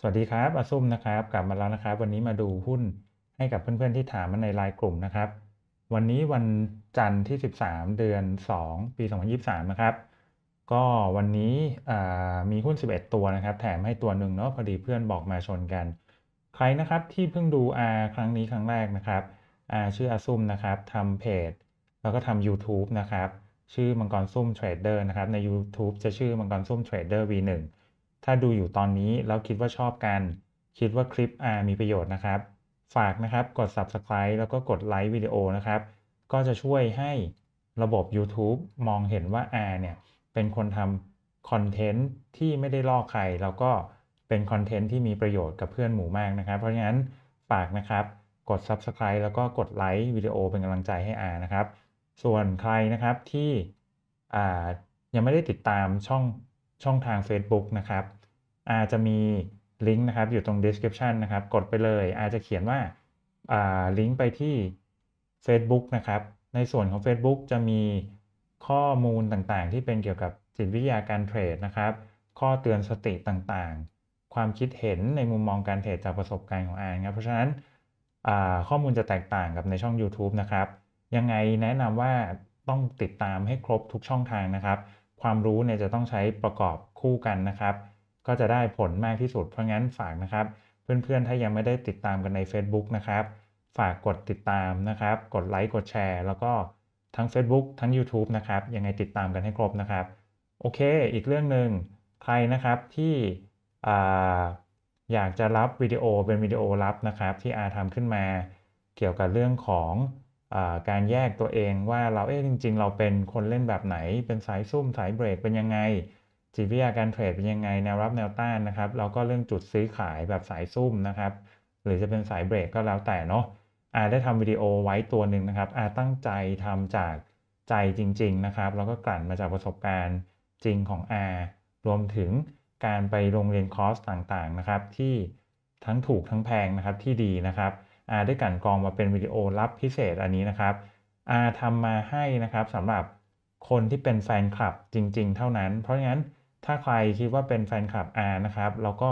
สวัสดีครับอาซุ่มนะครับ กลับมาแล้วนะครับวันนี้มาดูหุ้นให้กับเพื่อนๆที่ถามมาในไลน์กลุ่มนะครับวันนี้วันจันทร์ที่ 13 เดือน 2 ปี 2023นะครับก็วันนี้มีหุ้น 11 ตัวนะครับแถมให้ตัวหนึ่งเนาะพอดีเพื่อนบอกมาชนกัน ใครนะครับที่เพิ่งดูอาครั้งนี้ครั้งแรกนะครับอาชื่ออาซุ่มนะครับทำเพจแล้วก็ทำ YouTube นะครับชื่อมังกรซุ่มเทรดเดอร์นะครับใน YouTube จะชื่อมังกรซุ่มเทรดเดอร์ V1 ถ้าดูอยู่ตอนนี้แล้วคิดว่าชอบกันคิดว่าคลิปอามีประโยชน์นะครับ ฝากนะครับกด subscribe แล้วก็กดไลค์วิดีโอนะครับ ก็จะช่วยให้ระบบ YouTube มองเห็นว่าอาเนี่ยเป็นคนทำคอนเทนต์ที่ไม่ได้ลอกใครแล้วก็เป็นคอนเทนต์ที่มีประโยชน์กับเพื่อนหมู่มากนะครับ เพราะฉะนั้นฝากนะครับกด subscribe แล้วก็กดไลค์วิดีโอเป็นกำลังใจให้อานะครับ ส่วนใครนะครับที่ยังไม่ได้ติดตามช่องช่องทาง Facebook นะครับอาจจะมีลิงก์นะครับอยู่ตรง description นะครับ กดไปเลยอาจจะเขียนว่า ลิงก์ไปที่ Facebook นะครับ ในส่วนของ Facebook จะมีข้อมูลต่างๆ ที่เป็นเกี่ยวกับจิตวิทยาการเทรดนะครับข้อเตือนสติต่างๆ ความคิดเห็นในมุมมองการเทรดจากประสบการณ์ของอานครับเพราะฉะนั้นข้อมูลจะแตกต่างกับในช่อง YouTube นะครับ ยังไงแนะนำว่าต้องติดตามให้ครบทุกช่องทางนะครับ ความรู้เนี่ยจะต้องใช้ประกอบคู่กันนะครับก็จะได้ผลมากที่สุด เพราะงั้นฝากนะครับ เพื่อนๆ ถ้ายังไม่ได้ติดตามกันใน Facebook นะครับ ฝากกดติดตามนะครับ กดไลค์กดแชร์แล้วก็ทั้ง Facebook ทั้ง YouTube นะครับ ยังไงติดตามกันให้ครบนะครับ โอเค อีกเรื่องหนึ่งใครนะครับที่อยากจะรับวิดีโอเป็นวิดีโอรับนะครับ ที่อาทำขึ้นมาเกี่ยวกับเรื่องของอการแยกตัวเองว่าเราเอ๊ะจริง ๆ เราเป็นคนเล่นแบบไหน เป็นสายซุ่มสายเบรกเป็นยังไงจิตวิทยาการเทรดเป็นยังไง แนวรับแนวต้านนะครับแล้วก็เรื่องจุดซื้อขายแบบสายซุ่มนะครับ หรือจะเป็นสายเบรกก็แล้วแต่เนาะอาได้ทำวิดีโอไว้ตัวหนึ่งนะครับอาตั้งใจทำจากใจจริงๆนะครับแล้วก็กลั่นมาจากประสบการณ์จริงของอารวมถึงการไปโรงเรียนคอร์สต่างๆนะครับที่ทั้งถูกทั้งแพงนะครับที่ดีนะครับอาได้กั่นกรองมาเป็นวิดีโอลับพิเศษอันนี้นะครับอาทำมาให้นะครับสำหรับคนที่เป็นแฟนคลับจริง ๆ เท่านั้นเพราะงั้นถ้าใครคิดว่าเป็นแฟนคลับอาร์นะครับ แล้วก็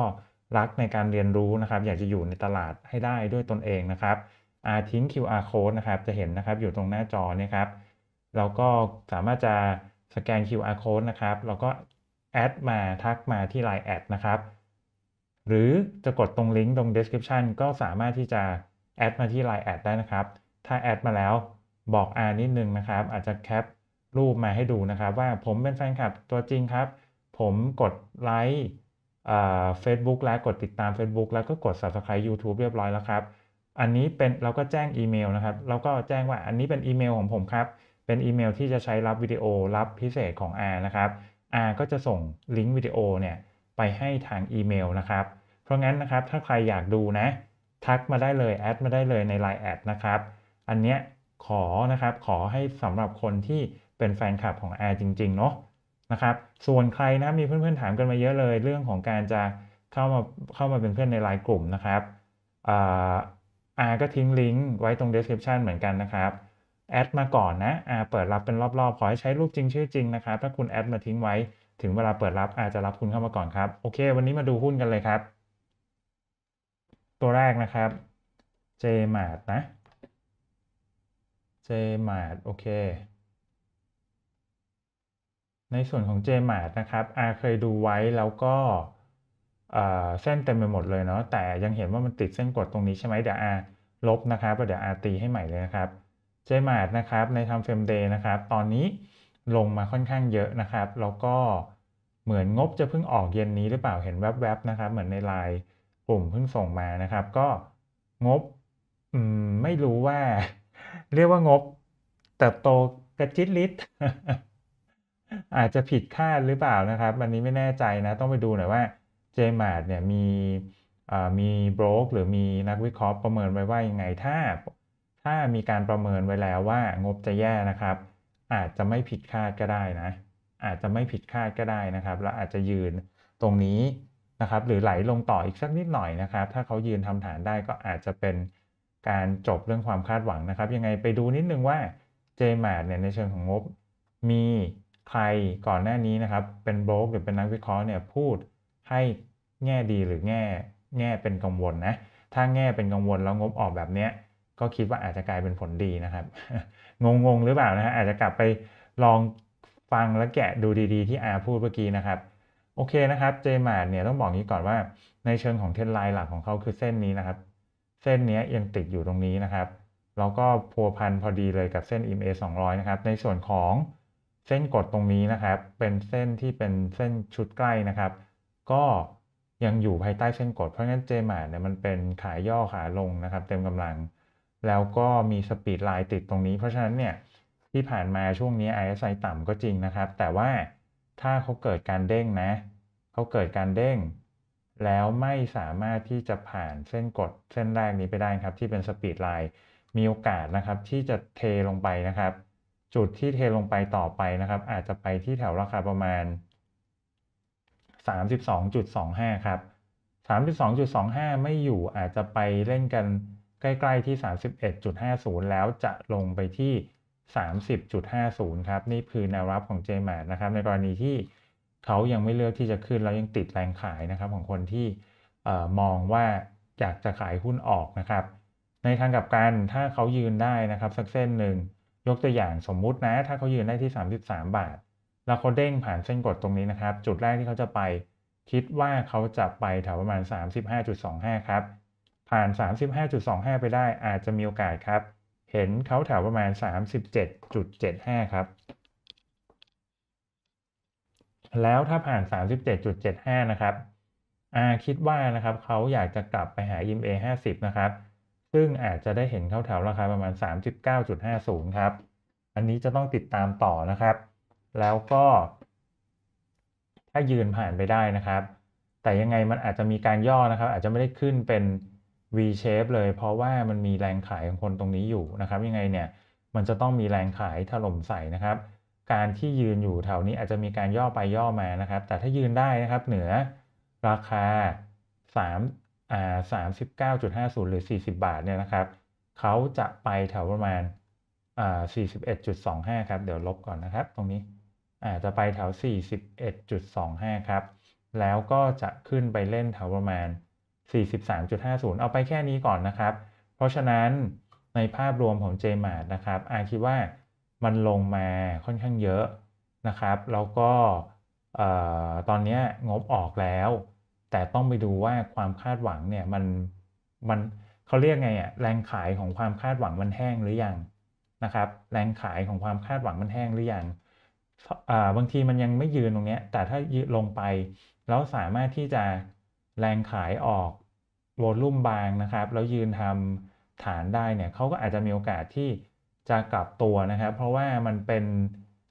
รักในการเรียนรู้นะครับ อยากจะอยู่ในตลาดให้ได้ด้วยตนเองนะครับอาทิ้ง QR code นะครับ จะเห็นนะครับ อยู่ตรงหน้าจอเนี่ยครับแล้วก็สามารถจะสแกน QR code นะครับ แล้วก็แอดมาทักมาที่ Line แอดนะครับ หรือจะกดตรงลิงก์ตรง description ก็สามารถที่จะ แอด มาที่ Line แอดได้นะครับ ถ้าแอด มาแล้วบอกอานิดนึงนะครับ อาจจะแคปรูปมาให้ดูนะครับ ว่าผมเป็นแฟนคลับตัวจริงครับผมกดไลค์เฟซบุ๊กแล้วกดติดตาม Facebook แล้วก็กด Subscribe YouTube เรียบร้อยแล้วครับ อันนี้เป็นเราก็แจ้งอีเมลนะครับเราก็แจ้งว่าอันนี้เป็นอีเมลของผมครับ เป็นอีเมลที่จะใช้รับวิดีโอรับพิเศษของ R นะครับ R ก็จะส่งลิงก์วิดีโอเนี่ย ไปให้ทางอีเมลนะครับ เพราะงั้นนะครับถ้าใครอยากดูนะทักมาได้เลยแอดมาได้เลยใน Line แอดนะครับ อันเนี้ย ขอนะครับ ขอให้สำหรับคนที่เป็นแฟนคลับของ R จริงๆเนาะะครับส่วนใครนะมีเพื่อนๆถามกันมาเยอะเลยเรื่องของการจะเข้ามาเข้ามาเป็นเพื่อนในไลน์กลุ่มนะครับอาก็ทิ้งลิงก์ไว้ตรง description เหมือนกันนะครับแอดมาก่อนนะอาเปิดรับเป็นรอบ ๆ ขอให้ใช้รูปจริงชื่อจริงนะครับ ถ้าคุณแอดมาทิ้งไว้ถึงเวลาเปิดรับอาจจะรับคุณเข้ามาก่อนครับโอเควันนี้มาดูหุ้นกันเลยครับ ตัวแรกนะครับ j m a r t นะ j m a r t โอเคในส่วนของ JMart นะครับ อาเคยดูไว้แล้วก็เส้นเต็มไปหมดเลยเนาะแต่ยังเห็นว่ามันติดเส้นกดตรงนี้ใช่ไหมเดี๋ยวอาลบนะครับเดี๋ยวอาตีให้ใหม่เลยนะครับ JMart นะครับ ในทำเฟรมเดย์นะครับ ตอนนี้ลงมาค่อนข้างเยอะนะครับ แล้วก็เหมือนงบจะเพิ่งออกเย็นนี้ หรือเปล่าเห็นแวบๆนะครับ เหมือนในไลน์กลุ่มเพิ่งส่งมานะครับ ก็งบไม่รู้ว่า เรียกว่างบเติบโตกระจิตลิตอาจจะผิดคาดหรือเปล่านะครับอันนี้ไม่แน่ใจนะต้องไปดูหน่อยว่า JMAT เนี่ยมีมีบรกหรือมีนักวิเคราะห์ประเมินไว้ว่ายังไงถ้า ถ้ามีการประเมินไว้แล้วว่างบจะแย่นะครับ อาจจะไม่ผิดคาดก็ได้นะ อาจจะไม่ผิดคาดก็ได้นะครับ แล้วอาจจะยืนตรงนี้นะครับ หรือไหลลงต่ออีกสักนิดหน่อยนะครับ ถ้าเขายืนทำฐานได้ก็อาจจะเป็นการจบเรื่องความคาดหวังนะครับ ยังไงไปดูนิดนึงว่า JMAT เนี่ยในเชิงของงบมีใครก่อนหน้านี้นะครับ เป็นโบรกหรือเป็นนักวิเคราะห์เนี่ยพูดให้แง่ดีหรือแง่แง่เป็นกังวลนะถ้าแง่เป็นกังวลแล้วงบออกแบบเนี้ยก็คิดว่าอาจจะกลายเป็นผลดีนะครับ งงๆหรือ เปล่านะฮะอาจจะกลับไปลองฟังและแกะดูดี ๆ ที่อาพูดเมื่อกี้นะครับ โอเคนะครับเจมาร์เนี่ยต้องบอกนี้ก่อนว่าในเชิงของเทรนไลน์หลักของเขาคือเส้นนี้นะครับ เส้นนี้ยังติดอยู่ตรงนี้นะครับแล้วก็พัวพันพอดีเลยกับเส้น EMA 200นะครับในส่วนของเส้นกดตรงนี้นะครับ เป็นเส้นที่เป็นเส้นชุดใกล้นะครับ ก็ยังอยู่ภายใต้เส้นกดเพราะงั้น JMAT เนี่ยมันเป็นขายย่อขาลงนะครับเต็มกำลัง แล้วก็มีสปีดไลน์ติดตรงนี้เพราะฉะนั้นเนี่ยที่ผ่านมาช่วงนี้ RSI ต่ำก็จริงนะครับ แต่ว่าถ้าเขาเกิดการเด้งนะเขาเกิดการเด้ง แล้วไม่สามารถที่จะผ่านเส้นกดเส้นแรกนี้ไปได้ครับ ที่เป็นสปีดไลน์มีโอกาสนะครับ ที่จะเทลงไปนะครับจุดที่เทลงไปต่อไปนะครับ อาจจะไปที่แถวราคาประมาณ 32.25 ครับ 32.25 ไม่อยู่อาจจะไปเล่นกันใกล้ ๆที่ 31.50 แล้วจะลงไปที่ 30.50ครับนี่คือแนวรับของ j m a t นะครับในกรณีที่เขายังไม่เลือกที่จะขึ้น แล้วยังติดแรงขายนะครับ ของคนที่มองว่า อยากจะขายหุ้นออกนะครับ ในทางกลับกันถ้าเขายืนได้นะครับสักเส้นหนึ่งยกตัวอย่างสมมุตินะ ถ้าเขายืนได้ที่ 33 บาท แล้วเขาเด้งผ่านเส้นกดตรงนี้นะครับ จุดแรกที่เขาจะไป คิดว่าเขาจะไปแถวประมาณ 35.25 ครับ ผ่าน 35.25 ไปได้อาจจะมีโอกาสครับ เห็นเขาแถวประมาณ 37.75 ครับ แล้วถ้าผ่าน 37.75 นะครับอาคิดว่านะครับเขาอยากจะกลับไปหา EMA 50 นะครับซึ่งอาจจะได้เห็นเข้าแถวราคาประมาณ39.50ครับ อันนี้จะต้องติดตามต่อนะครับ แล้วก็ ถ้ายืนผ่านไปได้นะครับ แต่ยังไงมันอาจจะมีการย่อนะครับ อาจจะไม่ได้ขึ้นเป็น V shape เลย เพราะว่ามันมีแรงขายของคนตรงนี้อยู่นะครับ ยังไงเนี่ยมันจะต้องมีแรงขายถล่มใส่นะครับ การที่ยืนอยู่แถวนี้อาจจะมีการย่อไปย่อมานะครับ แต่ถ้ายืนได้นะครับเหนือราคา3สามสิบเก้าจุดห้าศูนย์หรือสี่สิบาทเนี่ยนะครับ เขาจะไปแถวประมาณสี่สิบเอ็ดจุดสองห้าครับ เดี๋ยวลบก่อนนะครับ ตรงนี้จะไปแถวสี่สิบเอ็ดจุดสองห้าครับ แล้วก็จะขึ้นไปเล่นแถวประมาณสี่สิบสามจุดห้าศูนย์เอาไปแค่นี้ก่อนนะครับ เพราะฉะนั้นในภาพรวมของเจมาร์นะครับ อาคิดว่ามันลงมาค่อนข้างเยอะนะครับ แล้วก็ตอนนี้งบออกแล้วแต่ต้องไปดูว่าความคาดหวังเนี่ยมันมันเขาเรียกไงอะแรงขายของความคาดหวังมันแห้งหรือยังนะครับแรงขายของความคาดหวังมันแห้งหรือยังบางทีมันยังไม่ยืนตรงนี้แต่ถ้ายืนลงไป แล้วสามารถที่จะแรงขายออกโวลุ่มบางนะครับ แล้วยืนทำฐานได้เนี่ยเขาก็อาจจะมีโอกาสที่จะกลับตัวนะครับเพราะว่ามันเป็น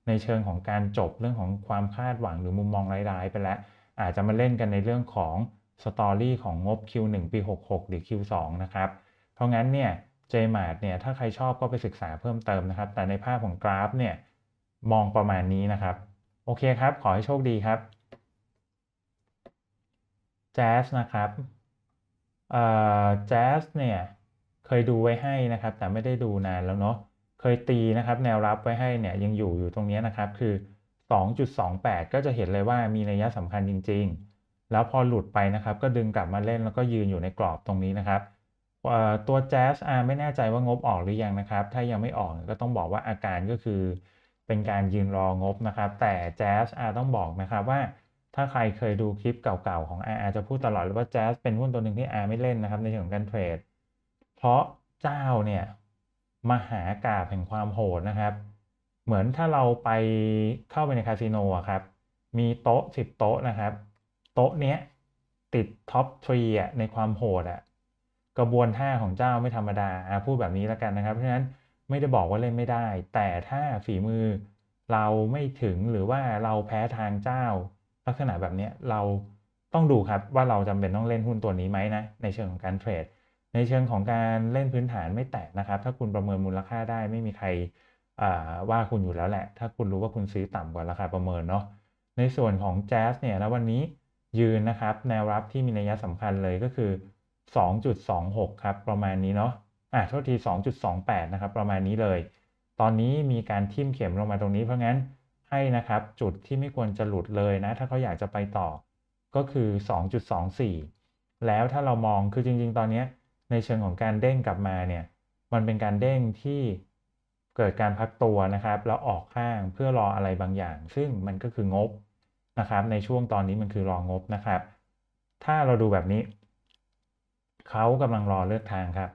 ในเชิงของการจบเรื่องของความคาดหวังหรือมุมมองร้าย ๆไปแล้วอาจจะมาเล่นกันในเรื่องของสตอรี่ของงบ Q1 ปี 66หรือ Q2 นะครับเพราะงั้นเนี่ย JMart เนี่ยถ้าใครชอบก็ไปศึกษาเพิ่มเติมนะครับ แต่ในภาพของกราฟเนี่ยมองประมาณนี้นะครับโอเคครับ ขอให้โชคดีครับ Jazz นะครับเอ่อ Jazz เนี่ยเคยดูไว้ให้นะครับแต่ไม่ได้ดูนานแล้วเนาะเคยตีนะครับแนวรับไว้ให้เนี่ยยังอยู่อยู่ตรงนี้นะครับคือ2.28 ก็จะเห็นเลยว่ามีนัยสำคัญจริง ๆ แล้วพอหลุดไปนะครับ ก็ดึงกลับมาเล่นแล้วก็ยืนอยู่ในกรอบตรงนี้นะครับ ตัว Jazz R ไม่แน่ใจว่างบออกหรือยังนะครับ ถ้ายังไม่ออกก็ต้องบอกว่าอาการก็คือ เป็นการยืนรองบนะครับ แต่ Jazz R ต้องบอกนะครับว่าถ้าใครเคยดูคลิปเก่าๆของ R จะพูดตลอดเลยว่า j a z เป็นหุ้นตัวหนึ่งที่ R ไม่เล่นนะครับในเรื่องการเทรดเพราะเจ้าเนี่ยมาหากาบแห่งความโหดนะครับเหมือนถ้าเราไปเข้าไปในคาสิโนอะครับ มีโต๊ะสิบโต๊ะนะครับโต๊ะเนี้ยติดท็อปทรีอะในความโหดอะกระบวนท่าของเจ้าไม่ธรรมดาพูดแบบนี้แล้วกันนะครับ เพราะฉะนั้นไม่ได้บอกว่าเล่นไม่ได้ แต่ถ้าฝีมือเราไม่ถึงหรือว่าเราแพ้ทางเจ้าลักษณะแบบนี้เราต้องดูครับว่าเราจำเป็นต้องเล่นหุ้นตัวนี้ไหมนะในเชิงของการเทรดในเชิงของการเล่นพื้นฐานไม่แตะนะครับ ถ้าคุณประเมินมูลค่าได้ไม่มีใครว่าคุณอยู่แล้ว แหละ ถ้าคุณรู้ว่าคุณซื้อต่ำกว่าราคาประเมินเนาะ ในส่วนของแจ๊สเนี่ยแล้ววันนี้ยืนนะครับแนวรับที่มีนัยสำคัญเลยก็คือ 2.26ครับประมาณนี้เนาะ อ่ะโทษที 2.28นะครับประมาณนี้เลย ตอนนี้มีการทิ่มเข็มลงมาตรงนี้เพราะงั้นให้นะครับจุดที่ไม่ควรจะหลุดเลยนะถ้าเขาอยากจะไปต่อก็คือ 2.24 แล้วถ้าเรามองคือจริง ๆ ตอนนี้ในเชิงของการเด้งกลับมาเนี่ยมันเป็นการเด้งที่เกิดการพักตัวนะครับ แล้วออกข้างเพื่อรออะไรบางอย่าง ซึ่งมันก็คืองบนะครับ ในช่วงตอนนี้มันคือรองบนะครับ ถ้าเราดูแบบนี้ เขากำลังรอเลือกทางครับ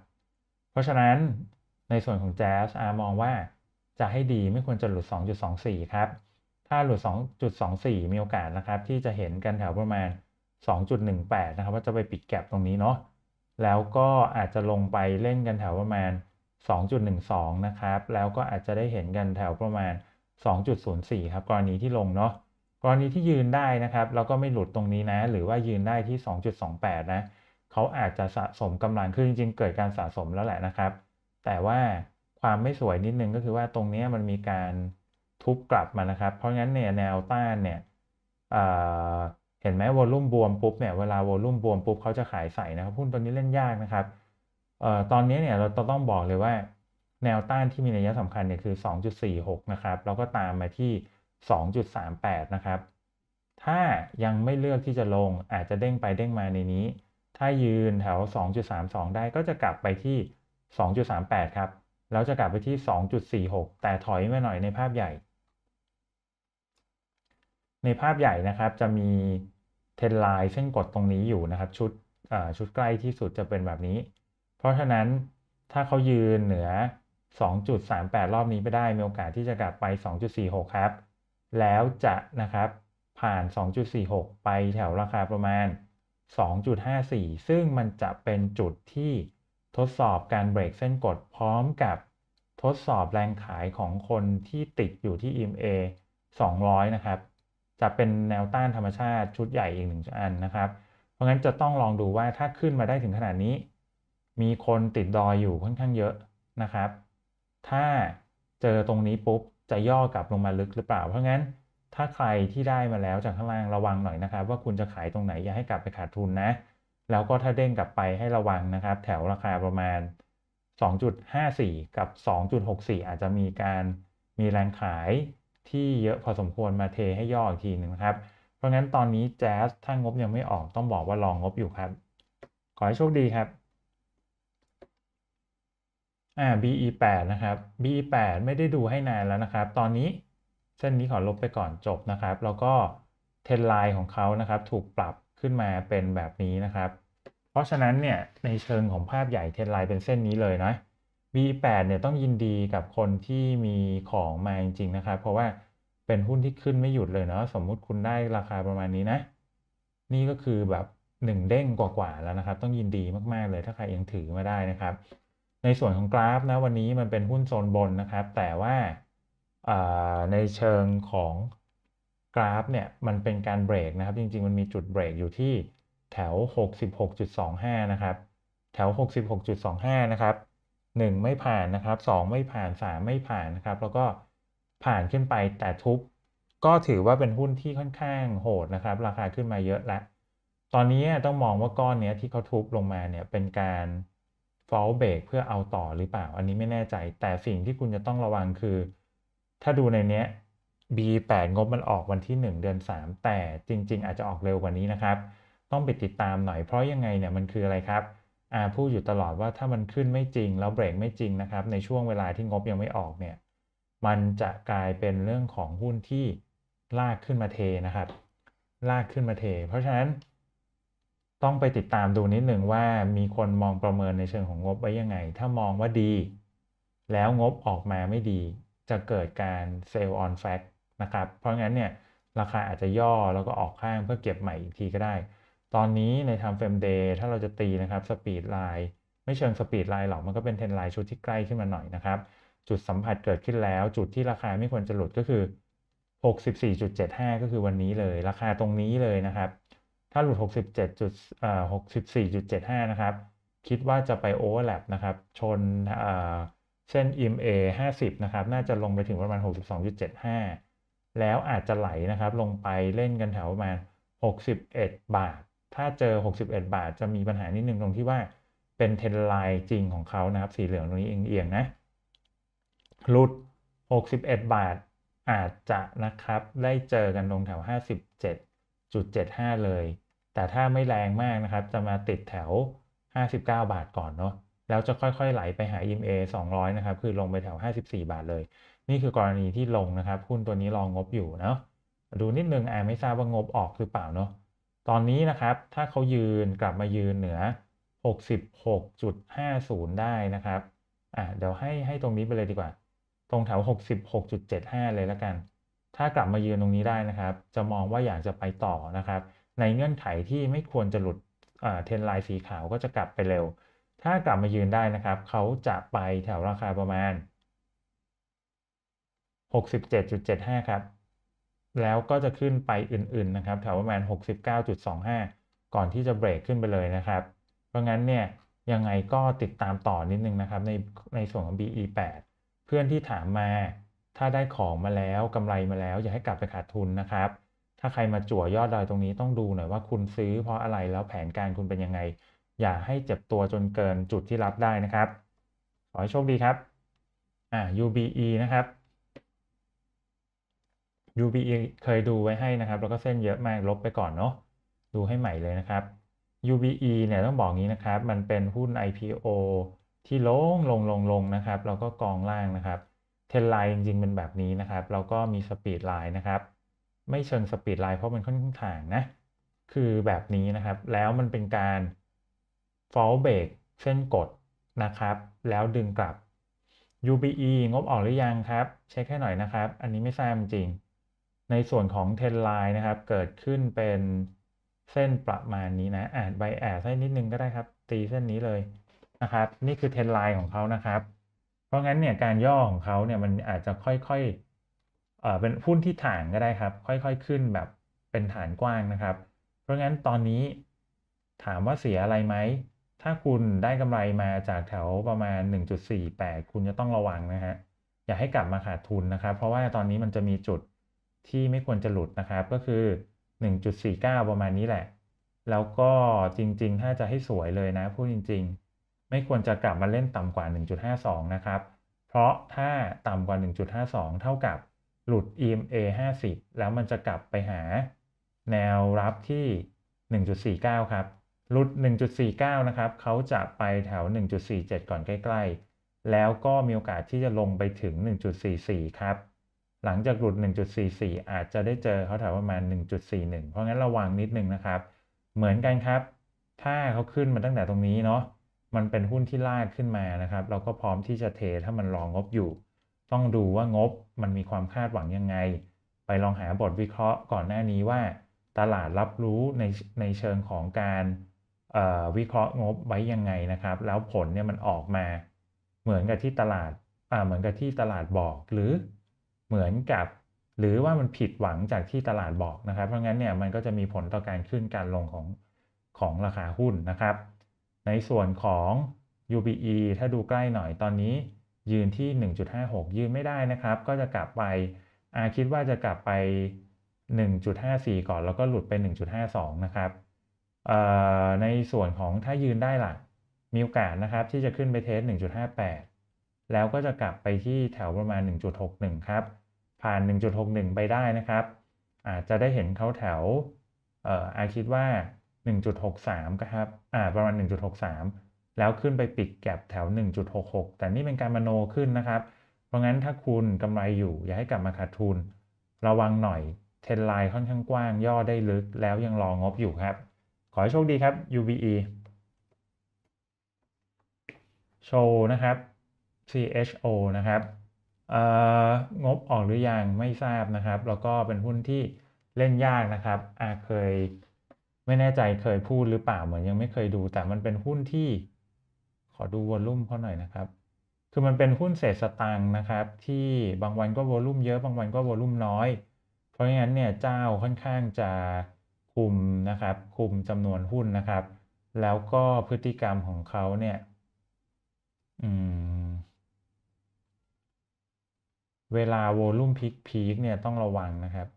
เพราะฉะนั้นในส่วนของแจ๊สอามองว่าจะให้ดีไม่ควรจะหลุด 2.24 ครับ ถ้าหลุด 2.24 มีโอกาสนะครับ ที่จะเห็นกันแถวประมาณ 2.18 นะครับ ว่าจะไปปิดแก็บตรงนี้เนาะแล้วก็อาจจะลงไปเล่นกันแถวประมาณ2.18 2.12 นะครับแล้วก็อาจจะได้เห็นกันแถวประมาณ 2.04 ครับ กรณีที่ลงเนาะกรณีที่ยืนได้นะครับแล้วก็ไม่หลุดตรงนี้นะ หรือว่ายืนได้ที่ 2.28 นะเขาอาจจะสะสมกำลังขึ้นจริงๆเกิดการสะสมแล้วแหละนะครับ แต่ว่าความไม่สวยนิดนึงก็คือว่าตรงนี้มันมีการทุบกลับมานะครับ เพราะงั้นเนี่ยแนวต้านเนี่ยเห็นไหมวอลลุ่มบวมปุ๊บเนี่ยเวลาวอลุ่มบวมปุ๊บเขาจะขายใส่นะครับหุ้นตัวนี้เล่นยากนะครับตอนนี้เนี่ยเราต้องบอกเลยว่า แนวต้านที่มีนัยสำคัญเนี่ย คือ 2.46 นะครับแล้วก็ตามมาที่ 2.38 นะครับ ถ้ายังไม่เลือกที่จะลงอาจจะเด้งไปเด้งมาในนี้ ถ้ายืนแถว 2.32 ได้ก็จะกลับไปที่ 2.38ครับแล้วจะกลับไปที่ 2.46 แต่ถอยมาหน่อยในภาพใหญ่ ในภาพใหญ่นะครับจะมีเทนไลน์เส้นกดตรงนี้อยู่นะครับชุดชุดใกล้ที่สุดจะเป็นแบบนี้เพราะฉะนั้นถ้าเขายืนเหนือ 2.38 รอบนี้ไปได้ มีโอกาสที่จะกลับไป 2.46 ครับ แล้วจะนะครับผ่าน 2.46 ไปแถวราคาประมาณ 2.54 ซึ่งมันจะเป็นจุดที่ทดสอบการเบรกเส้นกดพร้อมกับทดสอบแรงขายของคนที่ติดอยู่ที่ EMA 200 นะครับ จะเป็นแนวต้านธรรมชาติชุดใหญ่อีกหนึ่งอันนะครับ เพราะงั้นจะต้องลองดูว่าถ้าขึ้นมาได้ถึงขนาดนี้มีคนติดดอยอยู่ค่อนข้างเยอะนะครับ ถ้าเจอตรงนี้ปุ๊บจะย่อกลับลงมาลึกหรือเปล่า เพราะงั้นถ้าใครที่ได้มาแล้วจากข้างล่างระวังหน่อยนะครับว่าคุณจะขายตรงไหนอย่าให้กลับไปขาดทุนนะ แล้วก็ถ้าเด้งกลับไปให้ระวังนะครับ แถวราคาประมาณ 2.54 กับ 2.64 อาจจะมีการมีแรงขายที่เยอะพอสมควรมาเทให้ย่ออีกทีหนึ่งครับ เพราะงั้นตอนนี้แจ๊สถ้างบยังไม่ออกต้องบอกว่าลองงบอยู่ครับขอให้โชคดีครับอ่า BE 8นะครับ BE 8ไม่ได้ดูให้นานแล้วนะครับ ตอนนี้เส้นนี้ขอลบไปก่อนจบนะครับ แล้วก็เทนไลน์ของเขานะครับถูกปรับขึ้นมาเป็นแบบนี้นะครับเพราะฉะนั้นเนี่ยในเชิงของภาพใหญ่เทนไลน์เป็นเส้นนี้เลยนะ B8 เนี่ยต้องยินดีกับคนที่มีของมาจริงๆนะครับเพราะว่าเป็นหุ้นที่ขึ้นไม่หยุดเลยเนาะสมมุติคุณได้ราคาประมาณนี้นะนี่ก็คือแบบหนึ่งเด้งกว่าๆแล้วนะครับต้องยินดีมาก ๆ เลยถ้าใครยังถือมาได้นะครับในส่วนของกราฟนะวันนี้มันเป็นหุ้นโซนบนนะครับแต่ว่าในเชิงของกราฟเนี่ยมันเป็นการเบรกนะครับ จริงๆ มันมีจุดเบรกอยู่ที่แถว66.25นะครับแถว66.25นะครับ1 ไม่ผ่านนะครับ 2 ไม่ผ่าน 3 ไม่ผ่านนะครับ แล้วก็ผ่านขึ้นไปแต่ทุบก็ถือว่าเป็นหุ้นที่ค่อนข้างโหดนะครับ ราคาขึ้นมาเยอะแล้วตอนนี้ต้องมองว่าก้อนเนี้ยที่เขาทุบลงมาเนี่ยเป็นการฟอลเบรกเพื่อเอาต่อหรือเปล่า อันนี้ไม่แน่ใจ แต่สิ่งที่คุณจะต้องระวังคือ ถ้าดูในเนี้ย B8 งบมันออกวันที่ 1 เดือน 3 แต่จริงๆ อาจจะออกเร็วกว่านี้นะครับ ต้องไปติดตามหน่อยเพราะยังไงเนี่ยมันคืออะไรครับอาพูดอยู่ตลอดว่าถ้ามันขึ้นไม่จริง แล้วเบรกไม่จริงนะครับ ในช่วงเวลาที่งบยังไม่ออกเนี่ยมันจะกลายเป็นเรื่องของหุ้นที่ลากขึ้นมาเทนะครับลากขึ้นมาเท เพราะฉะนั้นต้องไปติดตามดูนิดหนึ่งว่ามีคนมองประเมินในเชิงของงบไว้ยังไง ถ้ามองว่าดีแล้วงบออกมาไม่ดีจะเกิดการเซลล์ออนแฟกนะครับ เพราะงั้นเนี่ยราคาอาจจะย่อแล้วก็ออกข้างเพื่อเก็บใหม่อีกทีก็ได้ ตอนนี้ในทำเฟรมเดย์ถ้าเราจะตีนะครับสปีดไลน์ไม่เชิงสปีดไลน์หรอกมันก็เป็นเทนไลน์ชุดที่ใกล้ขึ้นมาหน่อยนะครับ จุดสัมผัสเกิดขึ้นแล้วจุดที่ราคาไม่ควรจะหลุดก็คือ 64.75 ก็คือวันนี้เลย ราคาตรงนี้เลยนะครับถ้าหลุด67จุดอ่า64.75 นะครับ คิดว่าจะไปโอเวอร์แลปนะครับ ชนอ่าเส้น EMA 50 นะครับ น่าจะลงไปถึงประมาณ 62.75 แล้วอาจจะไหลนะครับ ลงไปเล่นกันแถวประมาณ 61 บาท ถ้าเจอ 61 บาทจะมีปัญหานิดนึงตรงที่ว่าเป็นเทนไลน์จริงของเขานะครับ สีเหลืองตรงนี้เอียงๆ นะ หลุด 61 บาทอาจจะนะครับ ได้เจอกันลงแถว 57 0.75 เลย แต่ถ้าไม่แรงมากนะครับ จะมาติดแถว 59 บาทก่อนเนาะ แล้วจะค่อย ๆ ไหลไปหา EMA 200 นะครับ คือลงไปแถว 54 บาทเลย นี่คือกรณีที่ลงนะครับ หุ้นตัวนี้รองงบอยู่เนาะดูนิดนึงอาไม่ทราบว่างบออกหรือเปล่าเนาะ ตอนนี้นะครับ ถ้าเขายืนกลับมายืนเหนือ 66.50 ได้นะครับ อ่ะเดี๋ยวให้ ให้ตรงนี้ไปเลยดีกว่า ตรงแถว 66.75 เลยแล้วกันถ้ากลับมายืนตรงนี้ได้นะครับ จะมองว่าอยากจะไปต่อนะครับ ในเงื่อนไขที่ไม่ควรจะหลุดเทนไลน์สีขาวก็จะกลับไปเร็ว ถ้ากลับมายืนได้นะครับ เขาจะไปแถวราคาประมาณ67.75ครับ แล้วก็จะขึ้นไปอื่นๆนะครับ แถวประมาณ 69.25 ก่อนที่จะเบรกขึ้นไปเลยนะครับ เพราะงั้นเนี่ยยังไงก็ติดตามต่อนิดนึงนะครับในในส่วนของ BE8 เพื่อนที่ถามมาถ้าได้ของมาแล้วกำไรมาแล้ว อย่าให้กลับไปขาดทุนนะครับ ถ้าใครมาจั่วยอดดอยตรงนี้ต้องดูหน่อยว่าคุณซื้อเพราะอะไรแล้วแผนการคุณเป็นยังไงอย่าให้เจ็บตัวจนเกินจุดที่รับได้นะครับขอให้โชคดีครับอ่า UBE นะครับ UBE เคยดูไว้ให้นะครับแล้วก็เส้นเยอะมากลบไปก่อนเนาะดูให้ใหม่เลยนะครับ UBE เนี่ยต้องบอกงี้นะครับ มันเป็นหุ้น IPO ที่ลงลงลงลงนะครับแล้วก็กองล่างนะครับเทนไลน์จริงๆเป็นแบบนี้นะครับแล้วก็มีสปีดไลน์นะครับ ไม่เชิงสปีดไลน์เพราะมันค่อนข้างถ่างนะ คือแบบนี้นะครับ แล้วมันเป็นการ fall b รก k เส้นกดนะครับ แล้วดึงกลับ UBE งบออกหรือยังครับ เช็คให้หน่อยนะครับ อันนี้ไม่ทราบจริง ในส่วนของเทนไลน์นะครับ เกิดขึ้นเป็นเส้นประมาณนี้นะอาจใบแอดให้นิดนึงก็ได้ครับ ตีเส้นนี้เลยนะครับ นี่คือเทนไลน์ของเขานะครับเพราะงั้นเนี่ยการย่อของเขาเนี่ยมันอาจจะค่อยๆเอ่อเป็นหุ้นที่ฐานก็ได้ครับ ค่อยๆขึ้นแบบเป็นฐานกว้างนะครับ เพราะงั้นตอนนี้ถามว่าเสียอะไรไหม ถ้าคุณได้กำไรมาจากแถวประมาณ 1.48คุณจะต้องระวังนะฮะอย่าให้กลับมาขาดทุนนะครับ เพราะว่าตอนนี้มันจะมีจุดที่ไม่ควรจะหลุดนะครับ ก็คือ 1.49 ประมาณนี้แหละ แล้วก็จริงๆ ถ้าจะให้สวยเลยนะพูดจริง ๆไม่ควรจะกลับมาเล่นต่ำกว่า 1.52 นะครับ เพราะถ้าต่ำกว่า 1.52 เท่ากับหลุด EMA 50 แล้วมันจะกลับไปหา แนวรับที่ 1.49 ครับ หลุด 1.49 นะครับเขาจะไปแถว 1.47 ก่อนใกล้ๆ แล้วก็มีโอกาสที่จะลงไปถึง 1.44 ครับ หลังจากหลุด 1.44 อาจจะได้เจอเขาแถวประมาณ 1.41 เพราะงั้นระวังนิดนึงนะครับ เหมือนกันครับ ถ้าเขาขึ้นมาตั้งแต่ตรงนี้เนาะมันเป็นหุ้นที่ลากขึ้นมานะครับ เราก็พร้อมที่จะเทถ้ามันรองงบอยู่ ต้องดูว่างบมันมีความคาดหวังยังไง ไปลองหาบทวิเคราะห์ ก่อนหน้านี้ว่า ตลาดรับรู้ในในเชิงของการวิเคราะห์งบไว้ยังไงนะครับ แล้วผลเนี่ยมันออกมา เหมือนกับที่ตลาดเหมือนกับที่ตลาดบอกหรือเหมือนกับ หรือว่ามันผิดหวังจากที่ตลาดบอกนะครับเพราะงั้นเนี่ยมันก็จะมีผลต่อการขึ้นการลงของของราคาหุ้นนะครับในส่วนของ UBE ถ้าดูใกล้หน่อยตอนนี้ยืนที่ 1.56 ยืนไม่ได้นะครับ ก็จะกลับไปอาคิดว่าจะกลับไป 1.54 ก่อน แล้วก็หลุดไป1.52 นะครับในส่วนของถ้ายืนได้ล่ะ มีโอกาสนะครับที่จะขึ้นไปเทส1.58 แล้วก็จะกลับไปที่แถวประมาณ 1.61ครับผ่าน 1.61 ไปได้นะครับ อาจจะได้เห็นเขาแถวอาคิดว่า1.63ก็ครับ อ่า ประมาณ 1.63 แล้วขึ้นไปปิดแก็บแถว 1.66 แต่นี่เป็นการมาโนขึ้นนะครับ เพราะงั้นถ้าคุณกำไรอยู่อย่าให้กลับมาขาดทุน ระวังหน่อย เทรนไลน์ค่อนข้างกว้างย่อได้ลึก แล้วยังรองบอยู่ครับ ขอให้โชคดีครับ u v e โชว์นะครับ CHO นะครับ งบออกหรือยัง ไม่ทราบนะครับ แล้วก็เป็นหุ้นที่เล่นยากนะครับอาเคยไม่แน่ใจเคยพูดหรือเปล่าเหมือนยังไม่เคยดู แต่มันเป็นหุ้นที่ขอดูวอลุ่มเขาหน่อยนะครับ คือมันเป็นหุ้นเศษสตางค์นะครับ ที่บางวันก็วอลุ่มเยอะบางวันก็วอลุ่มน้อยเพราะงั้นเนี่ยเจ้าค่อนข้างจะคุมนะครับ คุมจำนวนหุ้นนะครับ แล้วก็พฤติกรรมของเขาเนี่ยอืมเวลาโวลุ่มพีคพีคเนี่ยต้องระวังนะครับ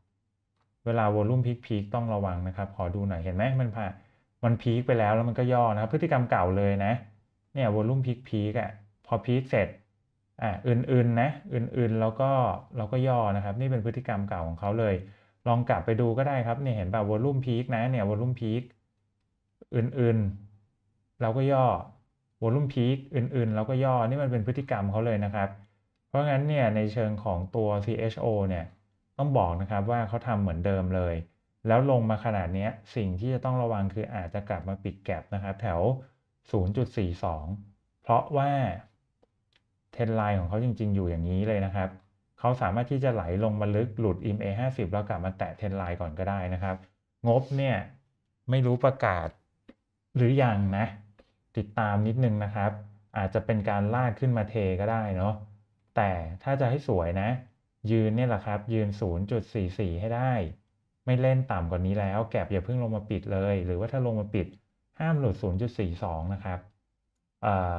เวลาโวลูมพีคๆต้องระวังนะครับ ขอดูหน่อยเห็นไหมมันผ่ามันพีคไปแล้วแล้วมันก็ย่อนะครับพฤติกรรมเก่าเลยนะเนี่ยวอลุ่มพีคพีคอ่ะพอพีคเสร็จอ่ะอื่นๆนะอื่นๆแล้วก็เราก็ย่อนะครับ นี่เป็นพฤติกรรมเก่าของเขาเลย ลองกลับไปดูก็ได้ครับเนี่ยเห็นป่บวอลุ่มพีคนะเนี่ยวอลุ่มพีคอื่นๆ เราก็ย่อวอลุ่มพีคอื่นๆเราก็ย่อนี่มันเป็นพฤติกรรมเขาเลยนะครับ เพราะงั้นเนี่ยในเชิงของตัว CHO เนี่ยต้องบอกนะครับว่าเขาทำเหมือนเดิมเลย แล้วลงมาขนาดนี้สิ่งที่จะต้องระวังคืออาจจะกลับมาปิดแกลบนะครับแถว 0.42 เพราะว่าเทนไลน์ของเขาจริงๆ อยู่อย่างนี้เลยนะครับเขาสามารถที่จะไหลลงมาลึกหลุด IMA 50 แล้วกลับมาแตะเทนไลน์ก่อนก็ได้นะครับ งบเนี่ยไม่รู้ประกาศหรืออยังนะ ติดตามนิดนึงนะครับ อาจจะเป็นการลากขึ้นมาเทก็ได้เนาะแต่ถ้าจะให้สวยนะยืนเนี่ยแหละครับ ยืน 0.44 ให้ได้ ไม่เล่นต่ำกว่านี้แล้ว แก็บอย่าเพิ่งลงมาปิดเลย หรือว่าถ้าลงมาปิด ห้ามหลุด 0.42 นะครับ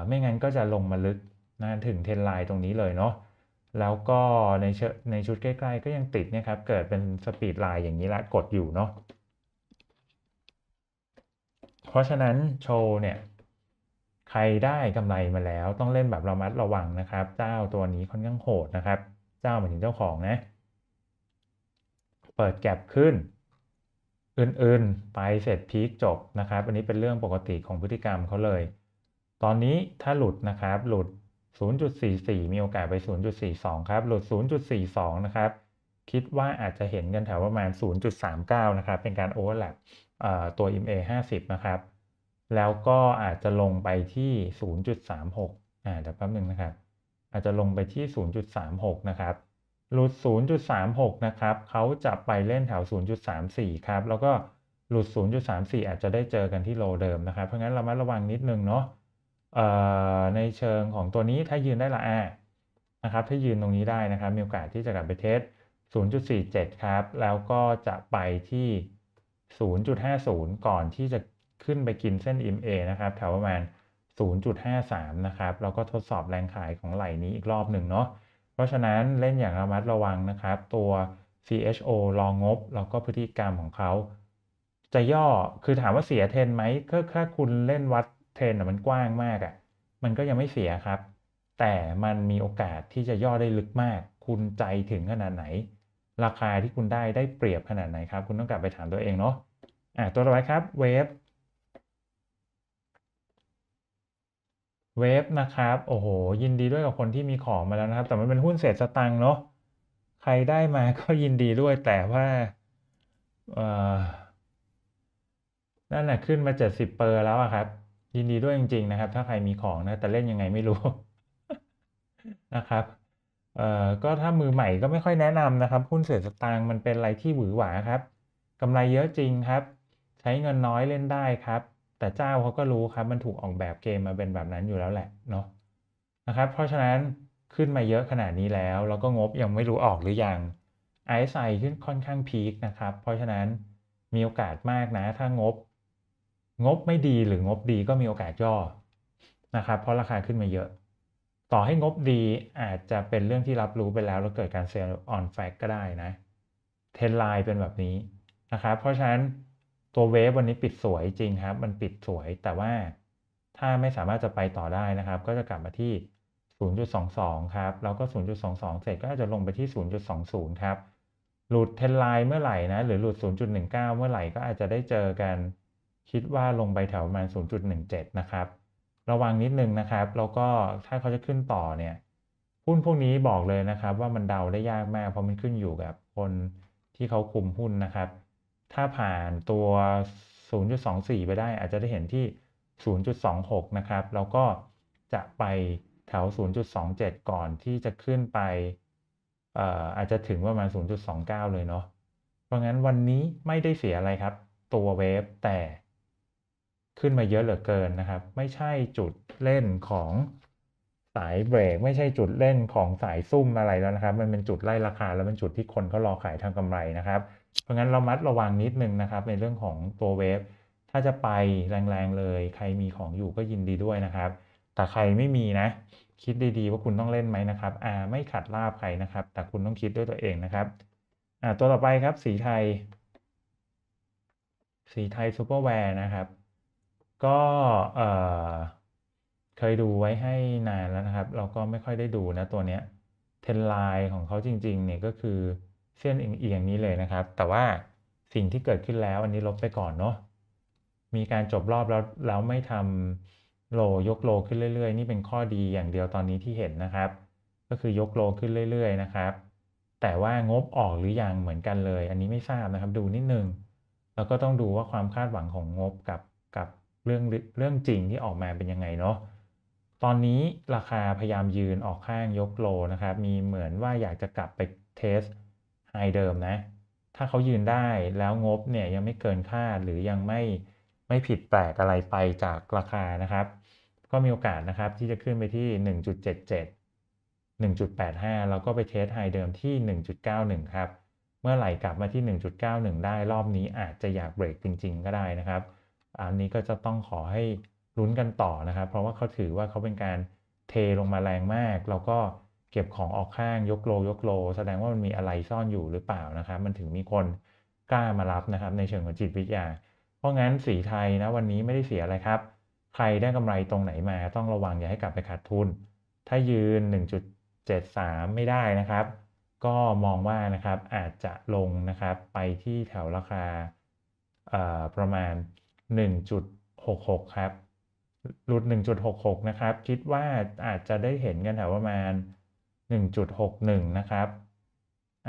ไม่งั้นก็จะลงมาลึกนะถึงเทนไลน์ตรงนี้เลยเนาะ แล้วก็ในชในชุดใกล้ ๆ ก็ยังติดเนี่ยครับ เกิดเป็นสปีดไลน์อย่างนี้ละ กดอยู่เนาะ เพราะฉะนั้นโชว์เนี่ย ใครได้กำไรมาแล้วต้องเล่นแบบระมัดระวังนะครับ เจ้าตัวนี้ค่อนข้างโหดนะครับเจ้าหมายถึงเจ้าของนะ เปิดแก็บขึ้น อื่นๆ ไปเสร็จพีคจบนะครับ อันนี้เป็นเรื่องปกติของพฤติกรรมเขาเลย ตอนนี้ถ้าหลุดนะครับ หลุด 0.44 มีโอกาสไป 0.42 ครับ หลุด 0.42 นะครับ คิดว่าอาจจะเห็นกันแถวประมาณ 0.39 นะครับ เป็นการโอเวอร์แลปตัว MA 50 นะครับ แล้วก็อาจจะลงไปที่ 0.36 อ่าเดี๋ยวแป๊บนึงนะครับอาจจะลงไปที่ 0.36 นะครับ หลุด 0.36 นะครับเขาจะไปเล่นแถว 0.34 ครับ แล้วก็หลุด 0.34 อาจจะได้เจอกันที่โลเดิมนะครับ เพราะงั้นเรามาระวังนิดนึงเนาะในเชิงของตัวนี้ถ้ายืนได้ละอ่านะครับ ถ้ายืนตรงนี้ได้นะครับ มีโอกาสที่จะกลับไปเทส 0.47 ครับ แล้วก็จะไปที่ 0.50 ก่อนที่จะขึ้นไปกินเส้น MA นะครับ แถวประมาณ0 5 0.53นะครับแล้วก็ทดสอบแรงขายของไหลนี้อีกรอบหนึ่งเนาะเพราะฉะนั้นเล่นอย่างระมัดระวังนะครับ ตัว CHO รองงบแล้วก็พฤติกรรมของเขา จะย่อคือถามว่าเสียเทนไหมก็ถ้าคุณเล่นวัดเทนมันกว้างมากอะ่ะ มันก็ยังไม่เสียครับ แต่มันมีโอกาสที่จะย่อได้ลึกมาก คุณใจถึงขนาดไหน ราคาที่คุณได้ได้เปรียบขนาดไหนครับ คุณต้องกลับไปถามตัวเองเนาะอ่ะตัวต่อไปครับเวฟเวฟนะครับ โอ้โห ยินดีด้วยกับคนที่มีของมาแล้วนะครับ แต่มันเป็นหุ้นเศษสตังค์เนาะ ใครได้มา ก็ยินดีด้วย แต่ว่านั่นแหละขึ้นมาเจ็ดสิบเปอร์แล้วครับ ยินดีด้วยจริงๆ นะครับ ถ้าใครมีของนะ แต่เล่นยังไงไม่รู้นะครับ เอ่อ ก็ถ้ามือใหม่ก็ไม่ค่อยแนะนำนะครับ หุ้นเศษสตังค์มันเป็นอะไรที่หวือหวาครับกำไรเยอะจริงครับ ใช้เงินน้อยเล่นได้ครับแต่เจ้าเขาก็รู้ครับ มันถูกออกแบบเกมมาเป็นแบบนั้นอยู่แล้วแหละเนาะนะครับเพราะฉะนั้นขึ้นมาเยอะขนาดนี้แล้ว แล้วก็งบยังไม่รู้ออกหรืออยังไอซไซขึ้นค่อนข้างพีคนะครับเพราะฉะนั้นมีโอกาสมากนะถ้างบ งบไม่ดีหรืองบดีก็มีโอกาสย่อนะครับเพราะราคาขึ้นมาเยอะ ต่อให้งบดีอาจจะเป็นเรื่องที่รับรู้ไปแล้วแล้วเกิดการเซลล์ออนแฟกก็ได้นะเทนไลน์เป็นแบบนี้นะครับเพราะฉะนั้นตัวเวฟวันนี้ปิดสวยจริงครับ มันปิดสวย แต่ว่าถ้าไม่สามารถจะไปต่อได้นะครับ ก็จะกลับมาที่ 0.22 ครับ แล้วก็0.22เสร็จก็อาจจะลงไปที่ 0.20 ครับ หลุดเทนไลน์เมื่อไหร่นะ หรือหลุด 0.19 เมื่อไหร่ก็อาจจะได้เจอกัน คิดว่าลงไปแถวประมาณ0.17 นะครับ ระวังนิดนึงนะครับ แล้วก็ถ้าเขาจะขึ้นต่อเนี่ยหุ้นพวกนี้บอกเลยนะครับ ว่ามันเดาได้ยากมากเพราะมันขึ้นอยู่กับคนที่เขาคุมหุ้นนะครับถ้าผ่านตัว 0.24 ไปได้อาจจะได้เห็นที่ 0.26 นะครับแล้วก็จะไปแถว 0.27 ก่อนที่จะขึ้นไปอาจจะถึงประมาณ 0.29 เลยเนาะเพราะงั้นวันนี้ไม่ได้เสียอะไรครับ ตัวเวฟแต่ขึ้นมาเยอะเหลือเกินนะครับไม่ใช่จุดเล่นของสายเบรกไม่ใช่จุดเล่นของสายซุ่มอะไรแล้วนะครับ มันเป็นจุดไล่ราคา แล้วเป็นจุดที่คนเขารอขายทางกำไรนะครับเพราะงั้นเรามัดระวังนิดนึงนะครับ ในเรื่องของตัวเวฟ ถ้าจะไปแรงๆเลย ใครมีของอยู่ก็ยินดีด้วยนะครับ แต่ใครไม่มีนะ คิดดีๆ ว่าคุณต้องเล่นไหมนะครับ อ่าไม่ขัดลาบใครนะครับ แต่คุณต้องคิดด้วยตัวเองนะครับ อ่าตัวต่อไปครับ สีไทย สีไทยซูเปอร์แวร์นะครับ ก็เอ่อเคยดูไว้ให้นานแล้วนะครับ เราก็ไม่ค่อยได้ดูนะตัวเนี้ยเทนไลน์ของเขาจริง ๆ เนี่ยก็คือเส้นเอียงนี้เลยนะครับ แต่ว่าสิ่งที่เกิดขึ้นแล้วอันนี้ลบไปก่อนเนาะ มีการจบรอบแล้วแล้วไม่ทำโลยกโลขึ้นเรื่อยๆนี่เป็นข้อดีอย่างเดียวตอนนี้ที่เห็นนะครับ ก็คือยกโลขึ้นเรื่อย ๆ นะครับ แต่ว่างบออกหรือยังเหมือนกันเลย อันนี้ไม่ทราบนะครับดูนิดนึงแล้วก็ต้องดูว่าความคาดหวังของงบกับกับเรื่องเรื่องจริงที่ออกมาเป็นยังไงเนาะ ตอนนี้ราคาพยายามยืนออกข้างยกโลนะครับ มีเหมือนว่าอยากจะกลับไปเทสไฮเดิมนะ ถ้าเขายืนได้แล้วงบเนี่ยยังไม่เกินคาดหรือยังไม่ไม่ผิดแปลกอะไรไปจากราคานะครับ ก็มีโอกาสนะครับที่จะขึ้นไปที่ 1.77 1.85 แล้วก็ไปเทสไฮเดิมที่ 1.91 ครับ เมื่อไหร่กลับมาที่ 1.91 ได้รอบนี้อาจจะอยากเบรกจริงๆ ก็ได้นะครับ อันนี้ก็จะต้องขอให้ลุ้นกันต่อนะครับ เพราะว่าเขาถือว่าเขาเป็นการเทลงมาแรงมากแล้วก็เก็บของออกข้าง ยกโล ยกโล แสดงว่ามันมีอะไรซ่อนอยู่หรือเปล่านะครับ มันถึงมีคนกล้ามารับนะครับในเชิงของจิตวิทยา เพราะงั้นสีไทยนะวันนี้ไม่ได้เสียอะไรครับ ใครได้กำไรตรงไหนมา ต้องระวังอย่าให้กลับไปขาดทุน ถ้ายืน 1.73 ไม่ได้นะครับ ก็มองว่านะครับอาจจะลงนะครับไปที่แถวราคาประมาณ 1.66 ครับหลุด 1.66 นะครับ คิดว่าอาจจะได้เห็นกันแถวประมาณ1.61 นะครับ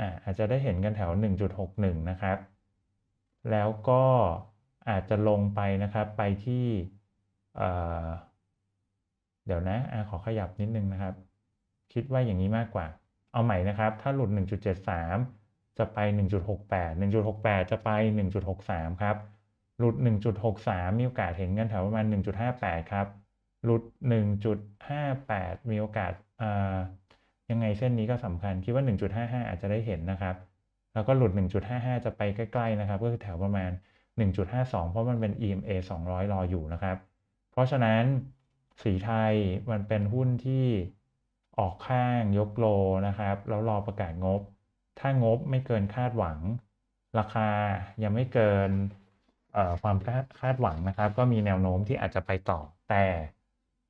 อ่าอาจจะได้เห็นกันแถว 1.61 นะครับ แล้วก็อาจจะลงไปนะครับไปที่เเดี๋ยวนะอขอขยับนิดนึงนะครับ คิดว่าอย่างนี้มากกว่า เอาใหม่นะครับ ถ้าหลุด 1.73 จะไป 1.68 1.68 จะไป 1.63 ครับ หลุด 1.63 มีโอกาสเห็นกันแถวประมาณ1.58ครับ หลุด 1.58 มีโอกาสอ่ายังไงเส้นนี้ก็สำคัญคิดว่า 1.55 อาจจะได้เห็นนะครับ แล้วก็หลุด 1.55 จะไปใกล้ ๆ นะครับ ก็คือแถวประมาณ 1.52 เพราะมันเป็น EMA 200 รออยู่นะครับ เพราะฉะนั้นสีไทยมันเป็นหุ้นที่ออกข้างยกโลนะครับ แล้วรอประกาศงบ ถ้างบไม่เกินคาดหวัง ราคายังไม่เกินความคาดหวังนะครับ ก็มีแนวโน้มที่อาจจะไปต่อแต่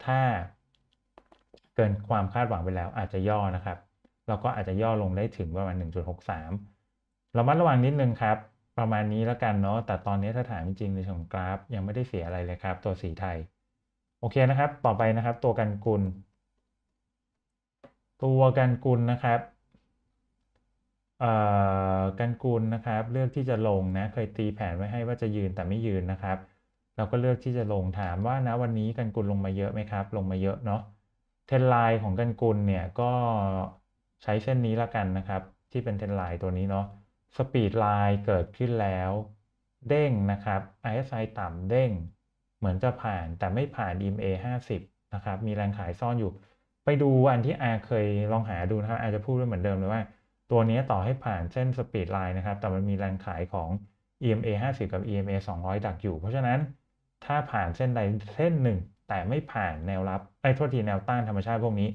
ถ้าเกินความคาดหวังไปแล้วอาจจะย่อนะครับ เราก็อาจจะย่อลงได้ถึงประมาณ1.63เรามัดระวังนิดนึงครับ ประมาณนี้แล้วกันเนาะ แต่ตอนนี้ถ้าถามจริงในเชิงกราฟยังไม่ได้เสียอะไรเลยครับ ตัวสีไทย โอเคนะครับ ต่อไปนะครับตัวกันกุล ตัวกันกุลนะครับ เออ่กันกุลนะครับเลือกที่จะลงนะ เคยตีแผนไว้ให้ว่าจะยืนแต่ไม่ยืนนะครับ เราก็เลือกที่จะลงถามว่านะ วันนี้กันกุลลงมาเยอะไหมครับ ลงมาเยอะเนาะเทนไลน์ของกันกุลเนี่ยก็ใช้เส้นนี้ละกันนะครับ ที่เป็นเทนไลน์ตัวนี้เนาะสปีดไลน์เกิดขึ้นแล้ว เด้งนะครับ i s i ต่ำเด้งเหมือนจะผ่านแต่ไม่ผ่าน EMA 50นะครับมีแรงขายซ่อนอยู่ ไปดูอันที่อาเคยลองหาดูนะครับ อาจจะพูดด้วยเหมือนเดิมเลยว่า ตัวนี้ต่อให้ผ่านเส้นสปีดไลน์นะครับ แต่มันมีแรงขายของ EMA 50 กับ EMA 200 ดักอยู่ เพราะฉะนั้นถ้าผ่านเส้นใดเส้นหนึ่งแต่ไม่ผ่านแนวรับ ไอ้โทษทีแนวต้านธรรมชาติพวกนี้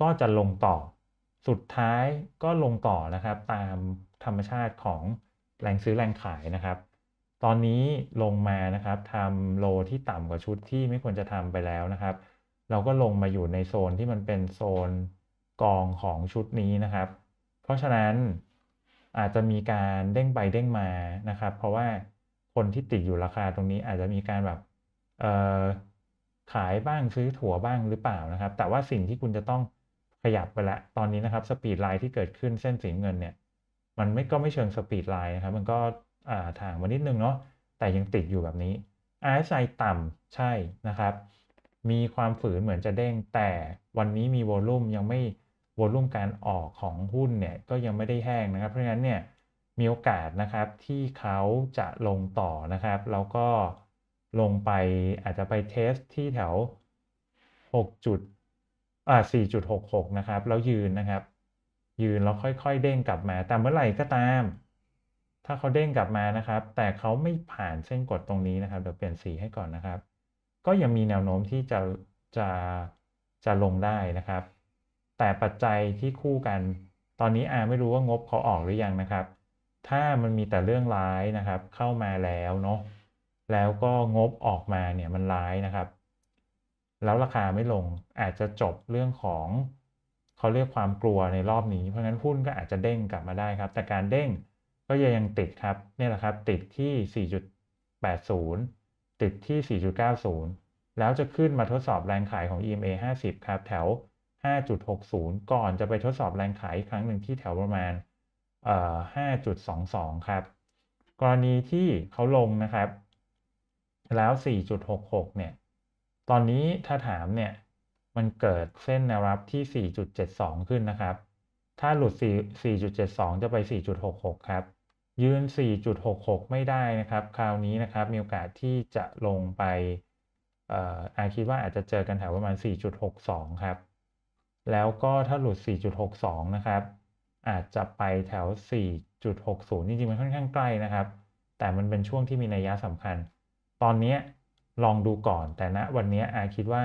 ก็จะลงต่อ สุดท้ายก็ลงต่อนะครับตามธรรมชาติของแรงซื้อแรงขายนะครับ ตอนนี้ลงมานะครับทำโลที่ต่ำกว่าชุดที่ไม่ควรจะทำไปแล้วนะครับ เราก็ลงมาอยู่ในโซนที่มันเป็นโซนกองของชุดนี้นะครับ เพราะฉะนั้นอาจจะมีการเด้งไปเด้งมานะครับ เพราะว่าคนที่ติดอยู่ราคาตรงนี้อาจจะมีการแบบเอ่อขายบ้างซื้อถั่วบ้างหรือเปล่านะครับ แต่ว่าสิ่งที่คุณจะต้องขยับไปละตอนนี้นะครับสปีดไลน์ที่เกิดขึ้นเส้นสีเงินเนี่ย มันไม่ก็ไม่เชิงสปีดไลน์นะครับ มันก็ถ่างมานิดนึงเนาะแต่ยังติดอยู่แบบนี้ RSI ต่ำใช่นะครับ มีความฝืนเหมือนจะเด้งแต่วันนี้มีวอลุ่มยังไม่วอลุ่มการออกของหุ้นเนี่ยก็ยังไม่ได้แห้งนะครับเพราะฉะนั้นเนี่ยมีโอกาสนะครับที่เขาจะลงต่อนะครับ แล้วก็ลงไปอาจจะไปเทสที่แถว6จุดอ่า4.66 นะครับ แล้วยืนนะครับ ยืนแล้วค่อยๆเด้งกลับมาแต่เมื่อไหร่ก็ตาม ถ้าเขาเด้งกลับมานะครับ แต่เขาไม่ผ่านเส้นกดตรงนี้นะครับเดี๋ยวเปลี่ยนสีให้ก่อนนะครับ ก็ยังมีแนวโน้มที่จะจะจะลงได้นะครับ แต่ปัจจัยที่คู่กัน ตอนนี้อาไม่รู้ว่างบเขาออกหรือยังนะครับ ถ้ามันมีแต่เรื่องร้ายนะครับ เข้ามาแล้วเนาะแล้วก็งบออกมาเนี่ยมันร้ายนะครับ แล้วราคาไม่ลง อาจจะจบเรื่องของ เขาเรียกความกลัวในรอบนี้ เพราะฉะนั้นหุ้นก็อาจจะเด้งกลับมาได้ครับ แต่การเด้งก็ยังติดครับ นี่แหละครับ ติดที่ 4.80 ติดที่ 4.90 แล้วจะขึ้นมาทดสอบแรงขายของ EMA 50 ครับ แถว 5.60 ก่อนจะไปทดสอบแรงขายอีกครั้งหนึ่งที่แถวประมาณ5.22 ครับ กรณีที่เขาลงนะครับแล้ว 4.66เนี่ย ตอนนี้ถ้าถาม เนี่ย มันเกิดเส้นแนวรับที่ 4.72 ขึ้นนะครับ ถ้าหลุด 4.72 จะไป 4.66ครับ ยืน 4.66 ไม่ได้นะครับ คราวนี้นะครับ มีโอกาสที่จะลงไป อาคิดว่าอาจจะเจอกันแถวประมาณ 4.62ครับ แล้วก็ถ้าหลุด 4.62นะครับ อาจจะไปแถว 4.60จริงๆมันค่อนข้างใกล้นะครับ แต่มันเป็นช่วงที่มีนัยยะสำคัญตอนนี้ลองดูก่อนแต่ณนะวันนี้อาคิดว่า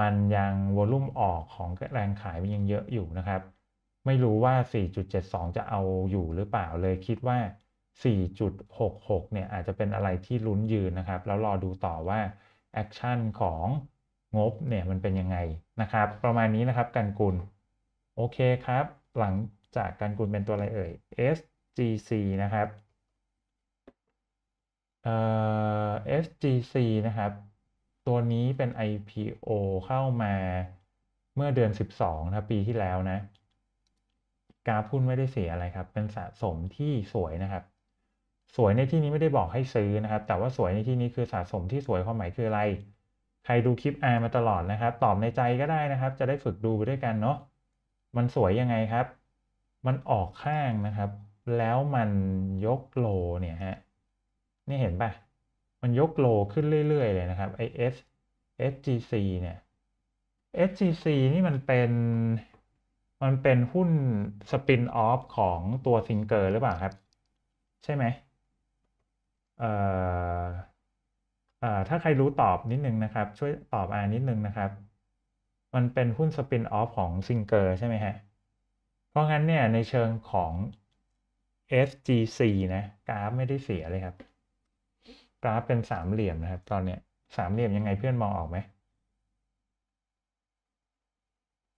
มันยังวอลุ่มออกของแรงขายมันยังเยอะอยู่นะครับ ไม่รู้ว่า 4.72 จะเอาอยู่หรือเปล่าเลยคิดว่า 4.66 เนี่ยอาจจะเป็นอะไรที่ลุ้นยืนนะครับ แล้วรอดูต่อว่าแอคชั่นของงบเนี่ยมันเป็นยังไงนะครับประมาณนี้นะครับกันกุลโอเคครับ หลังจากกันกุลเป็นตัวอะไรเอ่ย SGC นะครับเอ SGC นะครับ ตัวนี้เป็น IPO เข้ามาเมื่อเดือน 12 นะปีที่แล้วนะกราฟพุ้นไม่ได้เสียอะไรครับ เป็นสะสมที่สวยนะครับ สวยในที่นี้ไม่ได้บอกให้ซื้อนะครับ แต่ว่าสวยในที่นี้คือสะสมที่สวยความหมายคืออะไร ใครดูคลิปอามาตลอดนะครับ ตอบในใจก็ได้นะครับ จะได้ฝึกดูไปด้วยกันเนาะมันสวยยังไงครับ มันออกข้างนะครับ แล้วมันยกโลเนี่ยฮะนี่เห็นปะมันยกโลขึ้นเรื่อยๆ เลยนะครับไอเอส SGC เนี่ย SGC นี่มันเป็น มันเป็นหุ้นสปินออฟของตัวซิงเกอร์หรือเปล่าครับ ใช่ไหมเอ่อเอ่อถ้าใครรู้ตอบนิดนึงนะครับ ช่วยตอบอานิดนึงนะครับ มันเป็นหุ้นสปินออฟของซิงเกอร์ใช่ไหมฮะ เพราะงั้นเนี่ยในเชิงของ SGC นะกราฟไม่ได้เสียเลยครับกราฟเป็นสามเหลี่ยมนะครับ ตอนเนี้ยสามเหลี่ยมยังไงเพื่อนมองออกไหม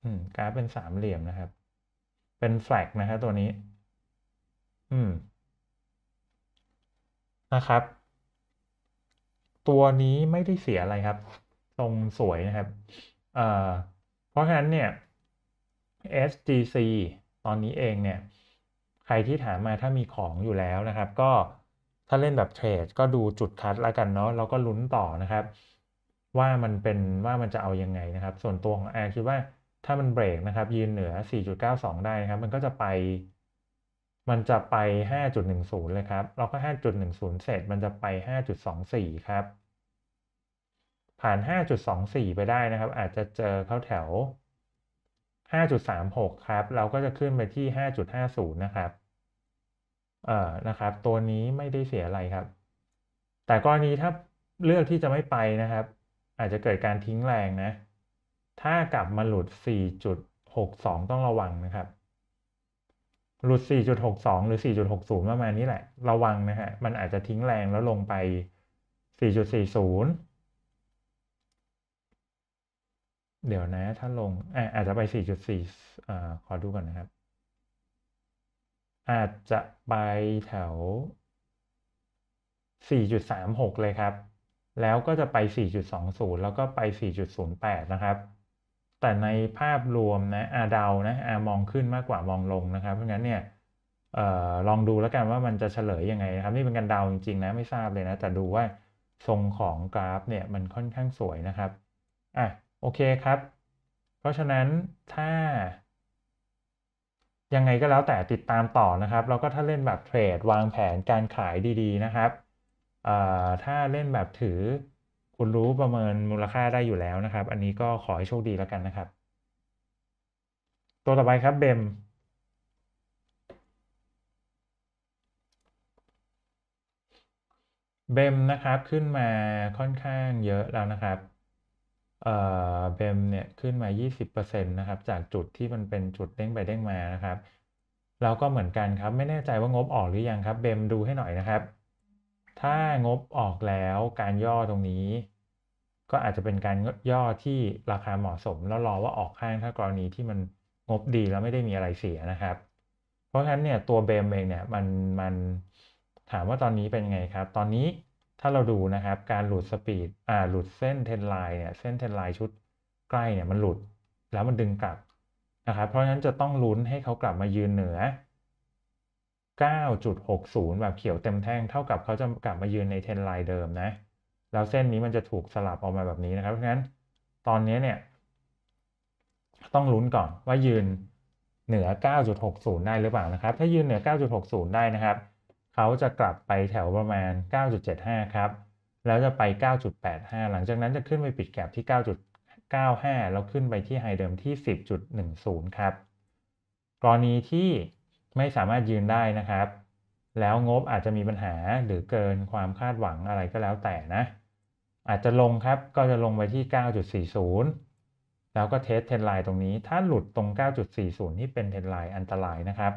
อืมกราฟเป็นสามเหลี่ยมนะครับ เป็นแฟลกนะครับตัวนี้ อืมนะครับ ตัวนี้ไม่ได้เสียอะไรครับตรงสวยนะครับเอ่อเพราะฉะนั้นเนี่ย SGC ตอนนี้เองเนี่ย ใครที่ถามมาถ้ามีของอยู่แล้วนะครับ ก็ถ้าเล่นแบบเทรดก็ดูจุดคัดแล้วกันเนาะเราก็ลุ้นต่อนะครับ ว่ามันเป็นว่ามันจะเอายังไงนะครับ ส่วนตัวของแอร์คิดว่าถ้ามันเบรกนะครับยืนเหนือ 4.92 ได้นะครับมันก็จะไป มันจะไป 5.10 เลยครับเราก็ 5.10 เสร็จมันจะไป 5.24 ครับ ผ่าน 5.24 ไปได้นะครับ อาจจะเจอเข้าแถว 5.36 ครับ เราก็จะขึ้นไปที่ 5.50 นะครับเอ่อนะครับ ตัวนี้ไม่ได้เสียอะไรครับ แต่กรณีถ้าเลือกที่จะไม่ไปนะครับ อาจจะเกิดการทิ้งแรงนะ ถ้ากลับมาหลุด 4.62 ต้องระวังนะครับ หลุด 4.62 หรือ 4.60ประมาณนี้แหละระวังนะฮะ มันอาจจะทิ้งแรงแล้วลงไป 4.40 เดี๋ยวนะ ถ้าลงอ่าอาจจะไป 4.4อ่าขอดูก่อนนะครับอาจจะไปแถว 4.36 เลยครับ แล้วก็จะไป 4.20 แล้วก็ไป 4.08 นะครับ แต่ในภาพรวมนะอาเดานะอามองขึ้นมากกว่ามองลงนะครับ เพราะงั้นเนี่ยออลองดูแล้วกันว่ามันจะเฉลยยังไงนะครับนี่เป็นการเดาจริง ๆ นะ ไม่ทราบเลยนะแต่ดูว่าทรงของกราฟเนี่ยมันค่อนข้างสวยนะครับอ่ะโอเคครับ เพราะฉะนั้นถ้ายังไงก็แล้วแต่ติดตามต่อนะครับแล้วก็ถ้าเล่นแบบเทรด วางแผนการขายดีๆ นะครับถ้าเล่นแบบถือคุณรู้ประเมินมูลค่าได้อยู่แล้วนะครับ อันนี้ก็ขอให้โชคดีแล้วกันนะครับ ตัวต่อไปครับเบมเบมนะครับขึ้นมาค่อนข้างเยอะแล้วนะครับเบมเนี่ยขึ้นมา20%นะครับ จากจุดที่มันเป็นจุดเด้งไปเด้งมานะครับ แล้วก็เหมือนกันครับ ไม่แน่ใจว่างบออกหรือยังครับ เบมดูให้หน่อยนะครับ ถ้างบออกแล้ว การย่อตรงนี้ ก็อาจจะเป็นการย่อที่ราคาเหมาะสม แล้วรอว่าออกข้างถ้ากรณีที่มันงบดีแล้วไม่ได้มีอะไรเสียนะครับ เพราะฉะนั้นเนี่ยตัวเบมเองเนี่ยมันมันถามว่าตอนนี้เป็นยังไงครับ ตอนนี้ถ้าเราดูนะครับการหลุดสปีดอ่าหลุดเส้นเทนไลน์เนี่ยเส้นเทนไลน์ชุดใกล้เนี่ยมันหลุดแล้วมันดึงกลับนะครับเพราะฉะนั้นจะต้องลุ้นให้เขากลับมายืนเหนือ 9.60 แบบเขียวเต็มแท่งเท่ากับเขาจะกลับมายืนในเทนไลน์เดิมนะแล้วเส้นนี้มันจะถูกสลับออกมาแบบนี้นะครับเพราะฉะนั้นตอนนี้เนี่ยต้องลุ้นก่อนว่ายืนเหนือ 9.60 ได้หรือเปล่านะครับ ถ้ายืนเหนือ9.60ได้นะครับเขาจะกลับไปแถวประมาณ 9.75 ครับ แล้วจะไป 9.85 หลังจากนั้นจะขึ้นไปปิดแกลบที่ 9.95 แล้วขึ้นไปที่ไฮเดิมที่ 10.10 ครับ กรณีที่ไม่สามารถยืนได้นะครับ แล้วงบอาจจะมีปัญหาหรือเกินความคาดหวังอะไรก็แล้วแต่นะ อาจจะลงครับก็จะลงไปที่ 9.40 แล้วก็เทสเทนไลน์ตรงนี้ ถ้าหลุดตรง 9.40 ที่เป็นเทนไลน์อันตรายนะครับ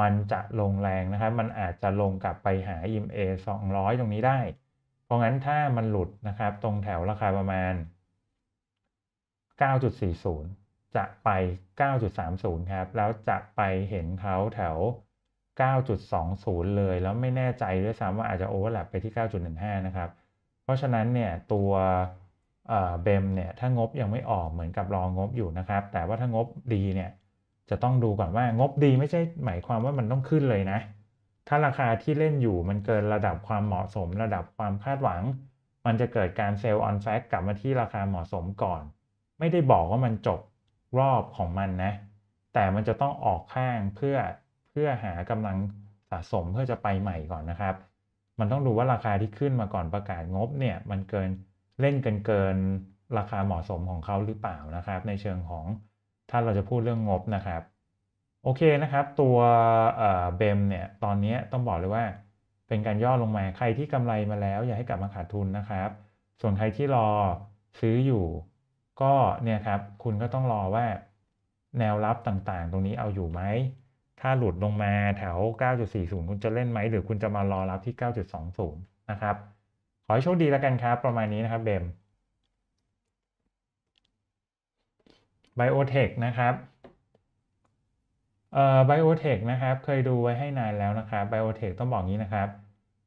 มันจะลงแรงนะครับมันอาจจะลงกลับไปหา EMA 200 ตรงนี้ได้ เพราะงั้นถ้ามันหลุดนะครับ ตรงแถวราคาประมาณ 9.40 จะไป 9.30 ครับ แล้วจะไปเห็นเขาแถว 9.20 เลย แล้วไม่แน่ใจด้วยซ้ำว่าอาจจะโอเวอร์แลปไปที่ 9.15 นะครับ เพราะฉะนั้นเนี่ย ตัวเบมเนี่ย ถ้างบยังไม่ออกเหมือนกับรองงบอยู่นะครับ แต่ว่าถ้างบดีเนี่ยจะต้องดูก่อนว่างบดีไม่ใช่หมายความว่ามันต้องขึ้นเลยนะ ถ้าราคาที่เล่นอยู่มันเกินระดับความเหมาะสม ระดับความคาดหวัง มันจะเกิดการเซลล์ออนแฟกกลับมาที่ราคาเหมาะสมก่อน ไม่ได้บอกว่ามันจบรอบของมันนะ แต่มันจะต้องออกข้างเพื่อเพื่อหากำลังสะสมเพื่อจะไปใหม่ก่อนนะครับ มันต้องดูว่าราคาที่ขึ้นมาก่อนประกาศงบเนี่ย มันเกินเล่นเกินเกิน ราคาเหมาะสมของเขาหรือเปล่านะครับ ในเชิงของถ้าเราจะพูดเรื่องงบนะครับ โอเคนะครับตัวเบมเนี่ยตอนนี้ต้องบอกเลยว่า เป็นการย่อลงมาใครที่กำไรมาแล้ว อย่าให้กลับมาขาดทุนนะครับ ส่วนใครที่รอซื้ออยู่ ก็เนี่ยครับคุณก็ต้องรอว่าแนวรับต่างๆ ตรงนี้เอาอยู่ไหมถ้าหลุดลงมาแถว9.40คุณจะเล่นไหมหรือคุณจะมารอรับที่9.20นะครับขอให้โชคดีแล้วกันครับ ประมาณนี้นะครับเบมไบโอเทคนะครับเอ่อไบโอเทคนะครับ เคยดูไว้ให้นานแล้วนะครับไบโอเทคต้องบอกงี้นะครับ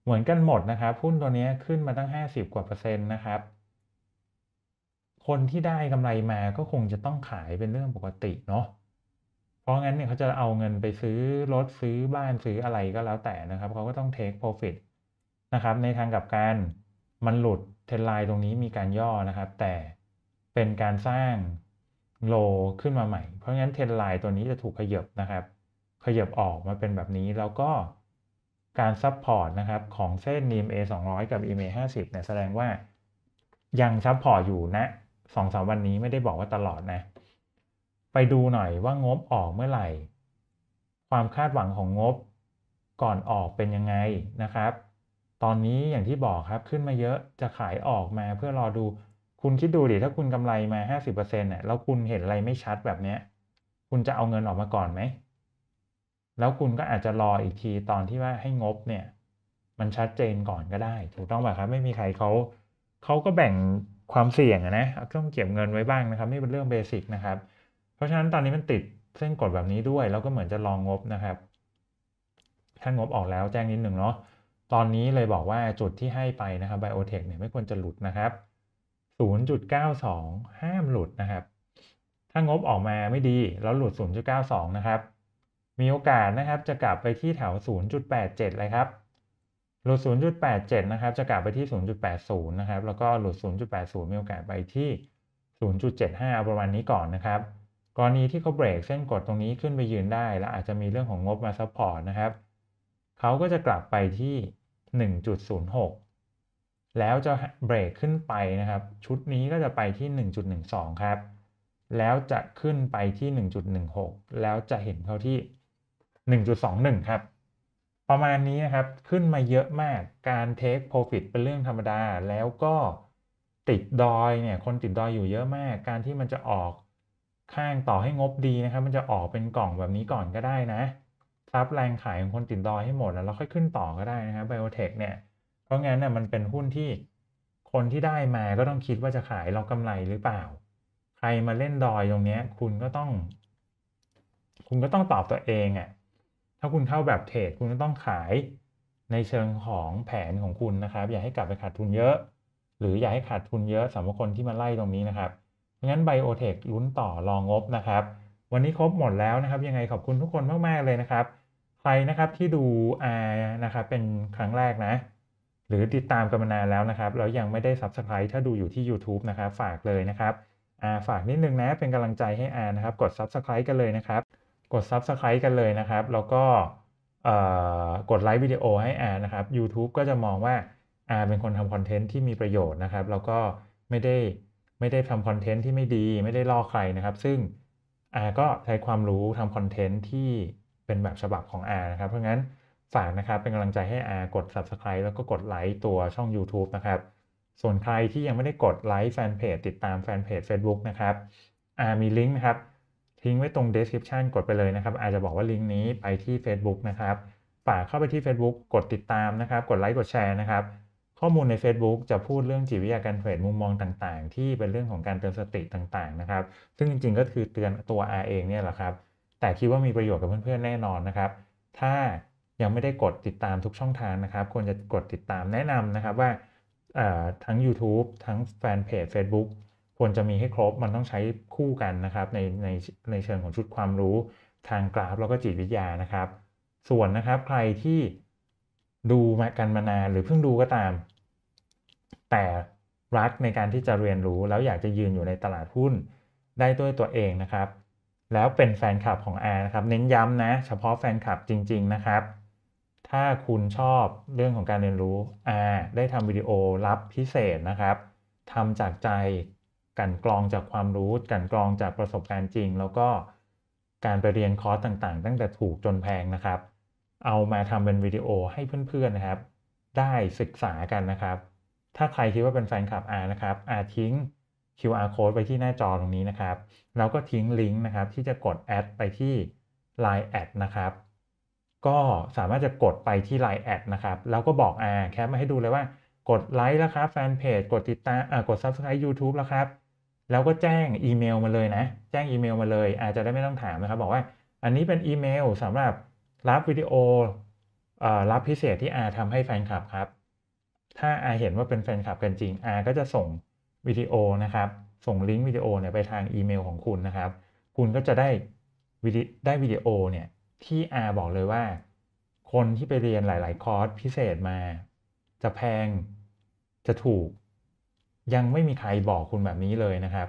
เหมือนกันหมดนะครับ หุ้นตัวนี้ขึ้นมาตั้ง 50 กว่าเปอร์เซ็นต์นะครับ คนที่ได้กำไรมาก็คงจะต้องขายเป็นเรื่องปกติเนาะ เพราะงั้นเนี่ย เขาจะเอาเงินไปซื้อ รถซื้อบ้านซื้ออะไรก็แล้วแต่นะครับ เขาก็ต้องเทคโปรฟิตนะครับ ในทางกับการมันหลุดเทรนไลน์ตรงนี้มีการย่อนะครับ แต่เป็นการสร้างโลขึ้นมาใหม่ เพราะงั้นเทนไลน์ตัวนี้จะถูกขยับนะครับ ขยับออกมาเป็นแบบนี้แล้วก็การซับพอร์ตนะครับของเส้น EMA 200 กับ EMA 50เนี่ยแสดงว่ายังซับพอร์ตอยู่นะสองสาวันนี้ไม่ได้บอกว่าตลอดนะ ไปดูหน่อยว่างบออกเมื่อไหร่ ความคาดหวังของงบก่อนออกเป็นยังไงนะครับตอนนี้อย่างที่บอกครับขึ้นมาเยอะจะขายออกมาเพื่อรอดูคุณคิดดูดิ ถ้าคุณกำไรมาห้าสิบเปอร์เซ็นต์เนี่ย แล้วคุณเห็นอะไรไม่ชัดแบบเนี้ยคุณจะเอาเงินออกมาก่อนไหม แล้วคุณก็อาจจะรออีกทีตอนที่ว่าให้งบเนี่ย มันชัดเจนก่อนก็ได้ ถูกต้องไหมครับ ไม่มีใครเขา เขาก็แบ่งความเสี่ยงนะ ต้องเก็บเงินไว้บ้างนะครับนี่เป็นเรื่องเบสิกนะครับ เพราะฉะนั้นตอนนี้มันติดเส้นกดแบบนี้ด้วย แล้วก็เหมือนจะลองงบนะครับ ถ้างบออกแล้ว แจ้งนิดหนึ่งเนาะ ตอนนี้เลยบอกว่าจุดที่ให้ไปนะครับไบโอเทคเนี่ยไม่ควรจะหลุดนะครับ0.92 ห้ามหลุดนะครับถ้างบออกมาไม่ดีแล้วหลุด 0.92 นะครับ มีโอกาสนะครับจะกลับไปที่แถว0.87 เลยครับหลุด0.87นะครับจะกลับไปที่ 0.80นะครับแล้วก็หลุด 0.80 มีโอกาสไปที่ 0.75 ประมาณนี้ก่อนนะครับ กรณีที่เขาเบรกเส้นกดตรงนี้ขึ้นไปยืนได้แล้วอาจจะมีเรื่องของงบมาซัพพอร์ตนะครับเขาก็จะกลับไปที่ 1.06แล้วจะเบรกขึ้นไปนะครับ ชุดนี้ก็จะไปที่ 1.12 ครับ แล้วจะขึ้นไปที่ 1.16 แล้วจะเห็นเขาที่ 1.21 ครับ ประมาณนี้นะครับขึ้นมาเยอะมากการเทคโปรฟิตเป็นเรื่องธรรมดา แล้วก็ติดดอยเนี่ยคนติดดอยอยู่เยอะมาก การที่มันจะออกข้างต่อให้งบดีนะครับ มันจะออกเป็นกล่องแบบนี้ก่อนก็ได้นะรับแรงขายของคนติดดอยให้หมดแล้วเราค่อยขึ้นต่อก็ได้นะครับไบโอเทคเนี่ยเพราะงั้นน่ยมันเป็นหุ้นที่คนที่ได้มาก็ต้องคิดว่าจะขายเรากำไรหรือเปล่า ใครมาเล่นดอยตรงเนี้ย คุณก็ต้อง คุณก็ต้องตอบตัวเองอะ่ะ ถ้าคุณเข้าแบบเทรด คุณก็ต้องขายในเชิงของแผนของคุณนะครับ อย่าให้กลับไปขาดทุนเยอะ หรืออย่าให้ขาดทุนเยอะสำหรับคนที่มาไล่ตรงนี้นะครับงั้นไบโอเทคลุ้นต่อรองงบนะครับ วันนี้ครบหมดแล้วนะครับ ยังไงขอบคุณทุกคนมากๆเลยนะครับ ใครนะครับที่ดูอานะครับ เป็นครั้งแรกนะหรือติดตามกันมานานแล้วนะครับแล้วยังไม่ได้ Subscribe ถ้าดูอยู่ที่ YouTube นะครับ ฝากเลยนะครับอาฝากนิดนึงนะเป็นกำลังใจให้อานะครับ กด Subscribe กันเลยนะครับ กด Subscribe กันเลยนะครับ แล้วก็กดไลค์วิดีโอให้อานะครับ YouTube ก็จะมองว่าอาเป็นคนทำคอนเทนต์ที่มีประโยชน์นะครับ แล้วก็ไม่ได้ไม่ได้ทำคอนเทนต์ที่ไม่ดี ไม่ได้ล่อใครนะครับ ซึ่งอาก็ใช้ความรู้ทำคอนเทนต์ที่เป็นแบบฉบับของอานะครับ เพราะงั้นฝากนะครับ เป็นกำลังใจให้อากด subscribe แล้วก็กดไลค์ตัวช่อง YouTube นะครับ ส่วนใครที่ยังไม่ได้กดไลค์แฟนเพจติดตามแฟนเพจ Facebook นะครับอามีลิงก์นะครับ ทิ้งไว้ตรง description กดไปเลยนะครับ อาจจะบอกว่าลิงก์นี้ไปที่ Facebook นะครับ ฝากเข้าไปที่ Facebook กดติดตามนะครับ กดไลค์ กดแชร์นะครับ ข้อมูลใน Facebook จะพูดเรื่องจิตวิทยาการเทรด มุมมองต่างๆ ที่เป็นเรื่องของการเตือนสติต่างๆ นะครับ ซึ่งจริงๆ ก็คือเตือนตัวอาเองเนี่ยแหละครับ แต่คิดว่ามีประโยชน์กับเพื่อนๆแน่นอนนะครับถ้ายังไม่ได้กดติดตามทุกช่องทางนะครับ ควรจะกดติดตามแนะนำนะครับว่าทั้ง YouTube ทั้งแฟนเพจ Facebook ควรจะมีให้ครบ มันต้องใช้คู่กันนะครับ ในในในเชิงของชุดความรู้ ทางกราฟแล้วก็จิตวิทยานะครับ ส่วนนะครับใครที่ดูมากันมานานหรือเพิ่งดูก็ตาม แต่รักในการที่จะเรียนรู้แล้วอยากจะยืนอยู่ในตลาดหุ้น ได้ด้วยตัวเองนะครับ แล้วเป็นแฟนคลับของอานะครับเน้นย้ำนะ เฉพาะแฟนคลับจริงๆ นะครับถ้าคุณชอบเรื่องของการเรียนรู้อาได้ทำวิดีโอรับพิเศษนะครับทำจากใจกันกรองจากความรู้กันกรองจากประสบการณ์จริง แล้วก็การไปเรียนคอร์สต่างๆ ตั้งแต่ถูกจนแพงนะครับ เอามาทำเป็นวิดีโอให้เพื่อนๆนะครับ ได้ศึกษากันนะครับ ถ้าใครคิดว่าเป็นแฟนคลับอานะครับอาทิ้ง QR code ไว้ที่หน้าจอตรงนี้นะครับแล้วก็ทิ้งลิงก์นะครับที่จะกดแอดไปที่ Line แอดนะครับก็สามารถจะกดไปที่ Line แอดนะครับ แล้วก็บอกอาแคปมาให้ดูเลยว่ากดไลค์แล้วครับแฟนเพจกดติดตามกด Subscribe YouTube แล้วครับแล้วก็แจ้งอีเมลมาเลยนะ แจ้งอีเมลมาเลย อาจจะได้ไม่ต้องถามนะครับบอกว่าอันนี้เป็นอีเมลสำหรับรับวิดีโอ รับพิเศษที่อาทำให้แฟนคลับครับ ถ้าอาเห็นว่าเป็นแฟนคลับกันจริง อาก็จะส่งวิดีโอนะครับ ส่งลิงก์วิดีโอเนี่ยไปทางอีเมลของคุณนะครับคุณก็จะได้วิดีได้วิดีโอเนี่ยที่อาบอกเลยว่าคนที่ไปเรียนหลาย ๆคอร์สพิเศษมา จะแพงจะถูกยังไม่มีใครบอกคุณแบบนี้เลยนะครับ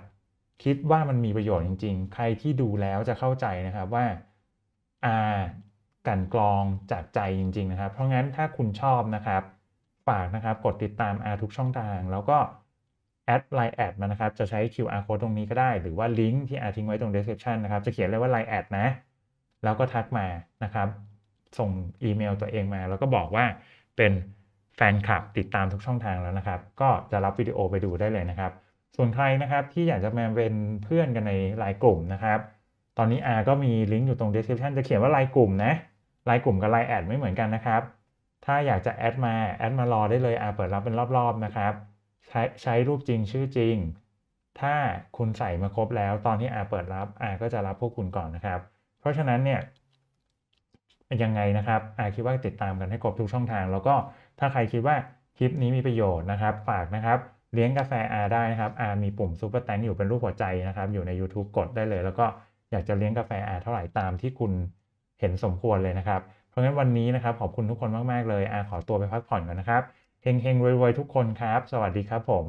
คิดว่ามันมีประโยชน์จริง ๆ ใครที่ดูแล้วจะเข้าใจนะครับว่าอากันกรองจากใจจริง ๆ นะครับ เพราะงั้นถ้าคุณชอบนะครับฝากนะครับกดติดตามอาทุกช่องทาง แล้วก็ แอดไลน์แอดมานะครับ จะใช้ QR code ตรงนี้ก็ได้ หรือว่าลิงก์ที่อาทิ้งไว้ตรง description นะครับจะเขียนเลยว่าไลน์แอดนะแล้วก็ทักมา นะครับ ส่งอีเมลตัวเองมา แล้วก็บอกว่าเป็นแฟนคลับติดตามทุกช่องทางแล้วนะครับ ก็จะรับวิดีโอไปดูได้เลยนะครับ ส่วนใครนะครับที่อยากจะมาเป็นเพื่อนกันในไลน์กลุ่มนะครับ ตอนนี้อาก็มีลิงก์อยู่ตรง description จะเขียนว่าไลน์กลุ่มนะ ไลน์กลุ่มกับไลน์แอดไม่เหมือนกันนะครับ ถ้าอยากจะแอดมา แอดมารอได้เลย อาเปิดรับเป็นรอบๆนะครับ ใช้ใช้รูปจริงชื่อจริง ถ้าคุณใส่มาครบแล้ว ตอนที่อาเปิดรับ อาก็จะรับพวกคุณก่อนนะครับราะฉะนั้นเนี่ยยังไงนะครับอาคิดว่าติดตามกันให้ครบทุกช่องทาง แล้วก็ถ้าใครคิดว่าคลิปนี้มีประโยชน์นะครับ ฝากนะครับ เลี้ยงกาแฟอาได้นะครับอามีปุ่มซูเปอร์แตงอยู่เป็นรูปหัวใจนะครับอยู่ใน YouTube กดได้เลย แล้วก็อยากจะเลี้ยงกาแฟอาเท่าไหร่ตามที่คุณเห็นสมควรเลยนะครับ เพราะงั้นวันนี้นะครับ ขอบคุณทุกคนมาก ๆ เลยอาขอตัวไปพักผ่อนก่อนนะครับเฮงเฮงรวยๆทุกคนครับ สวัสดีครับ ผม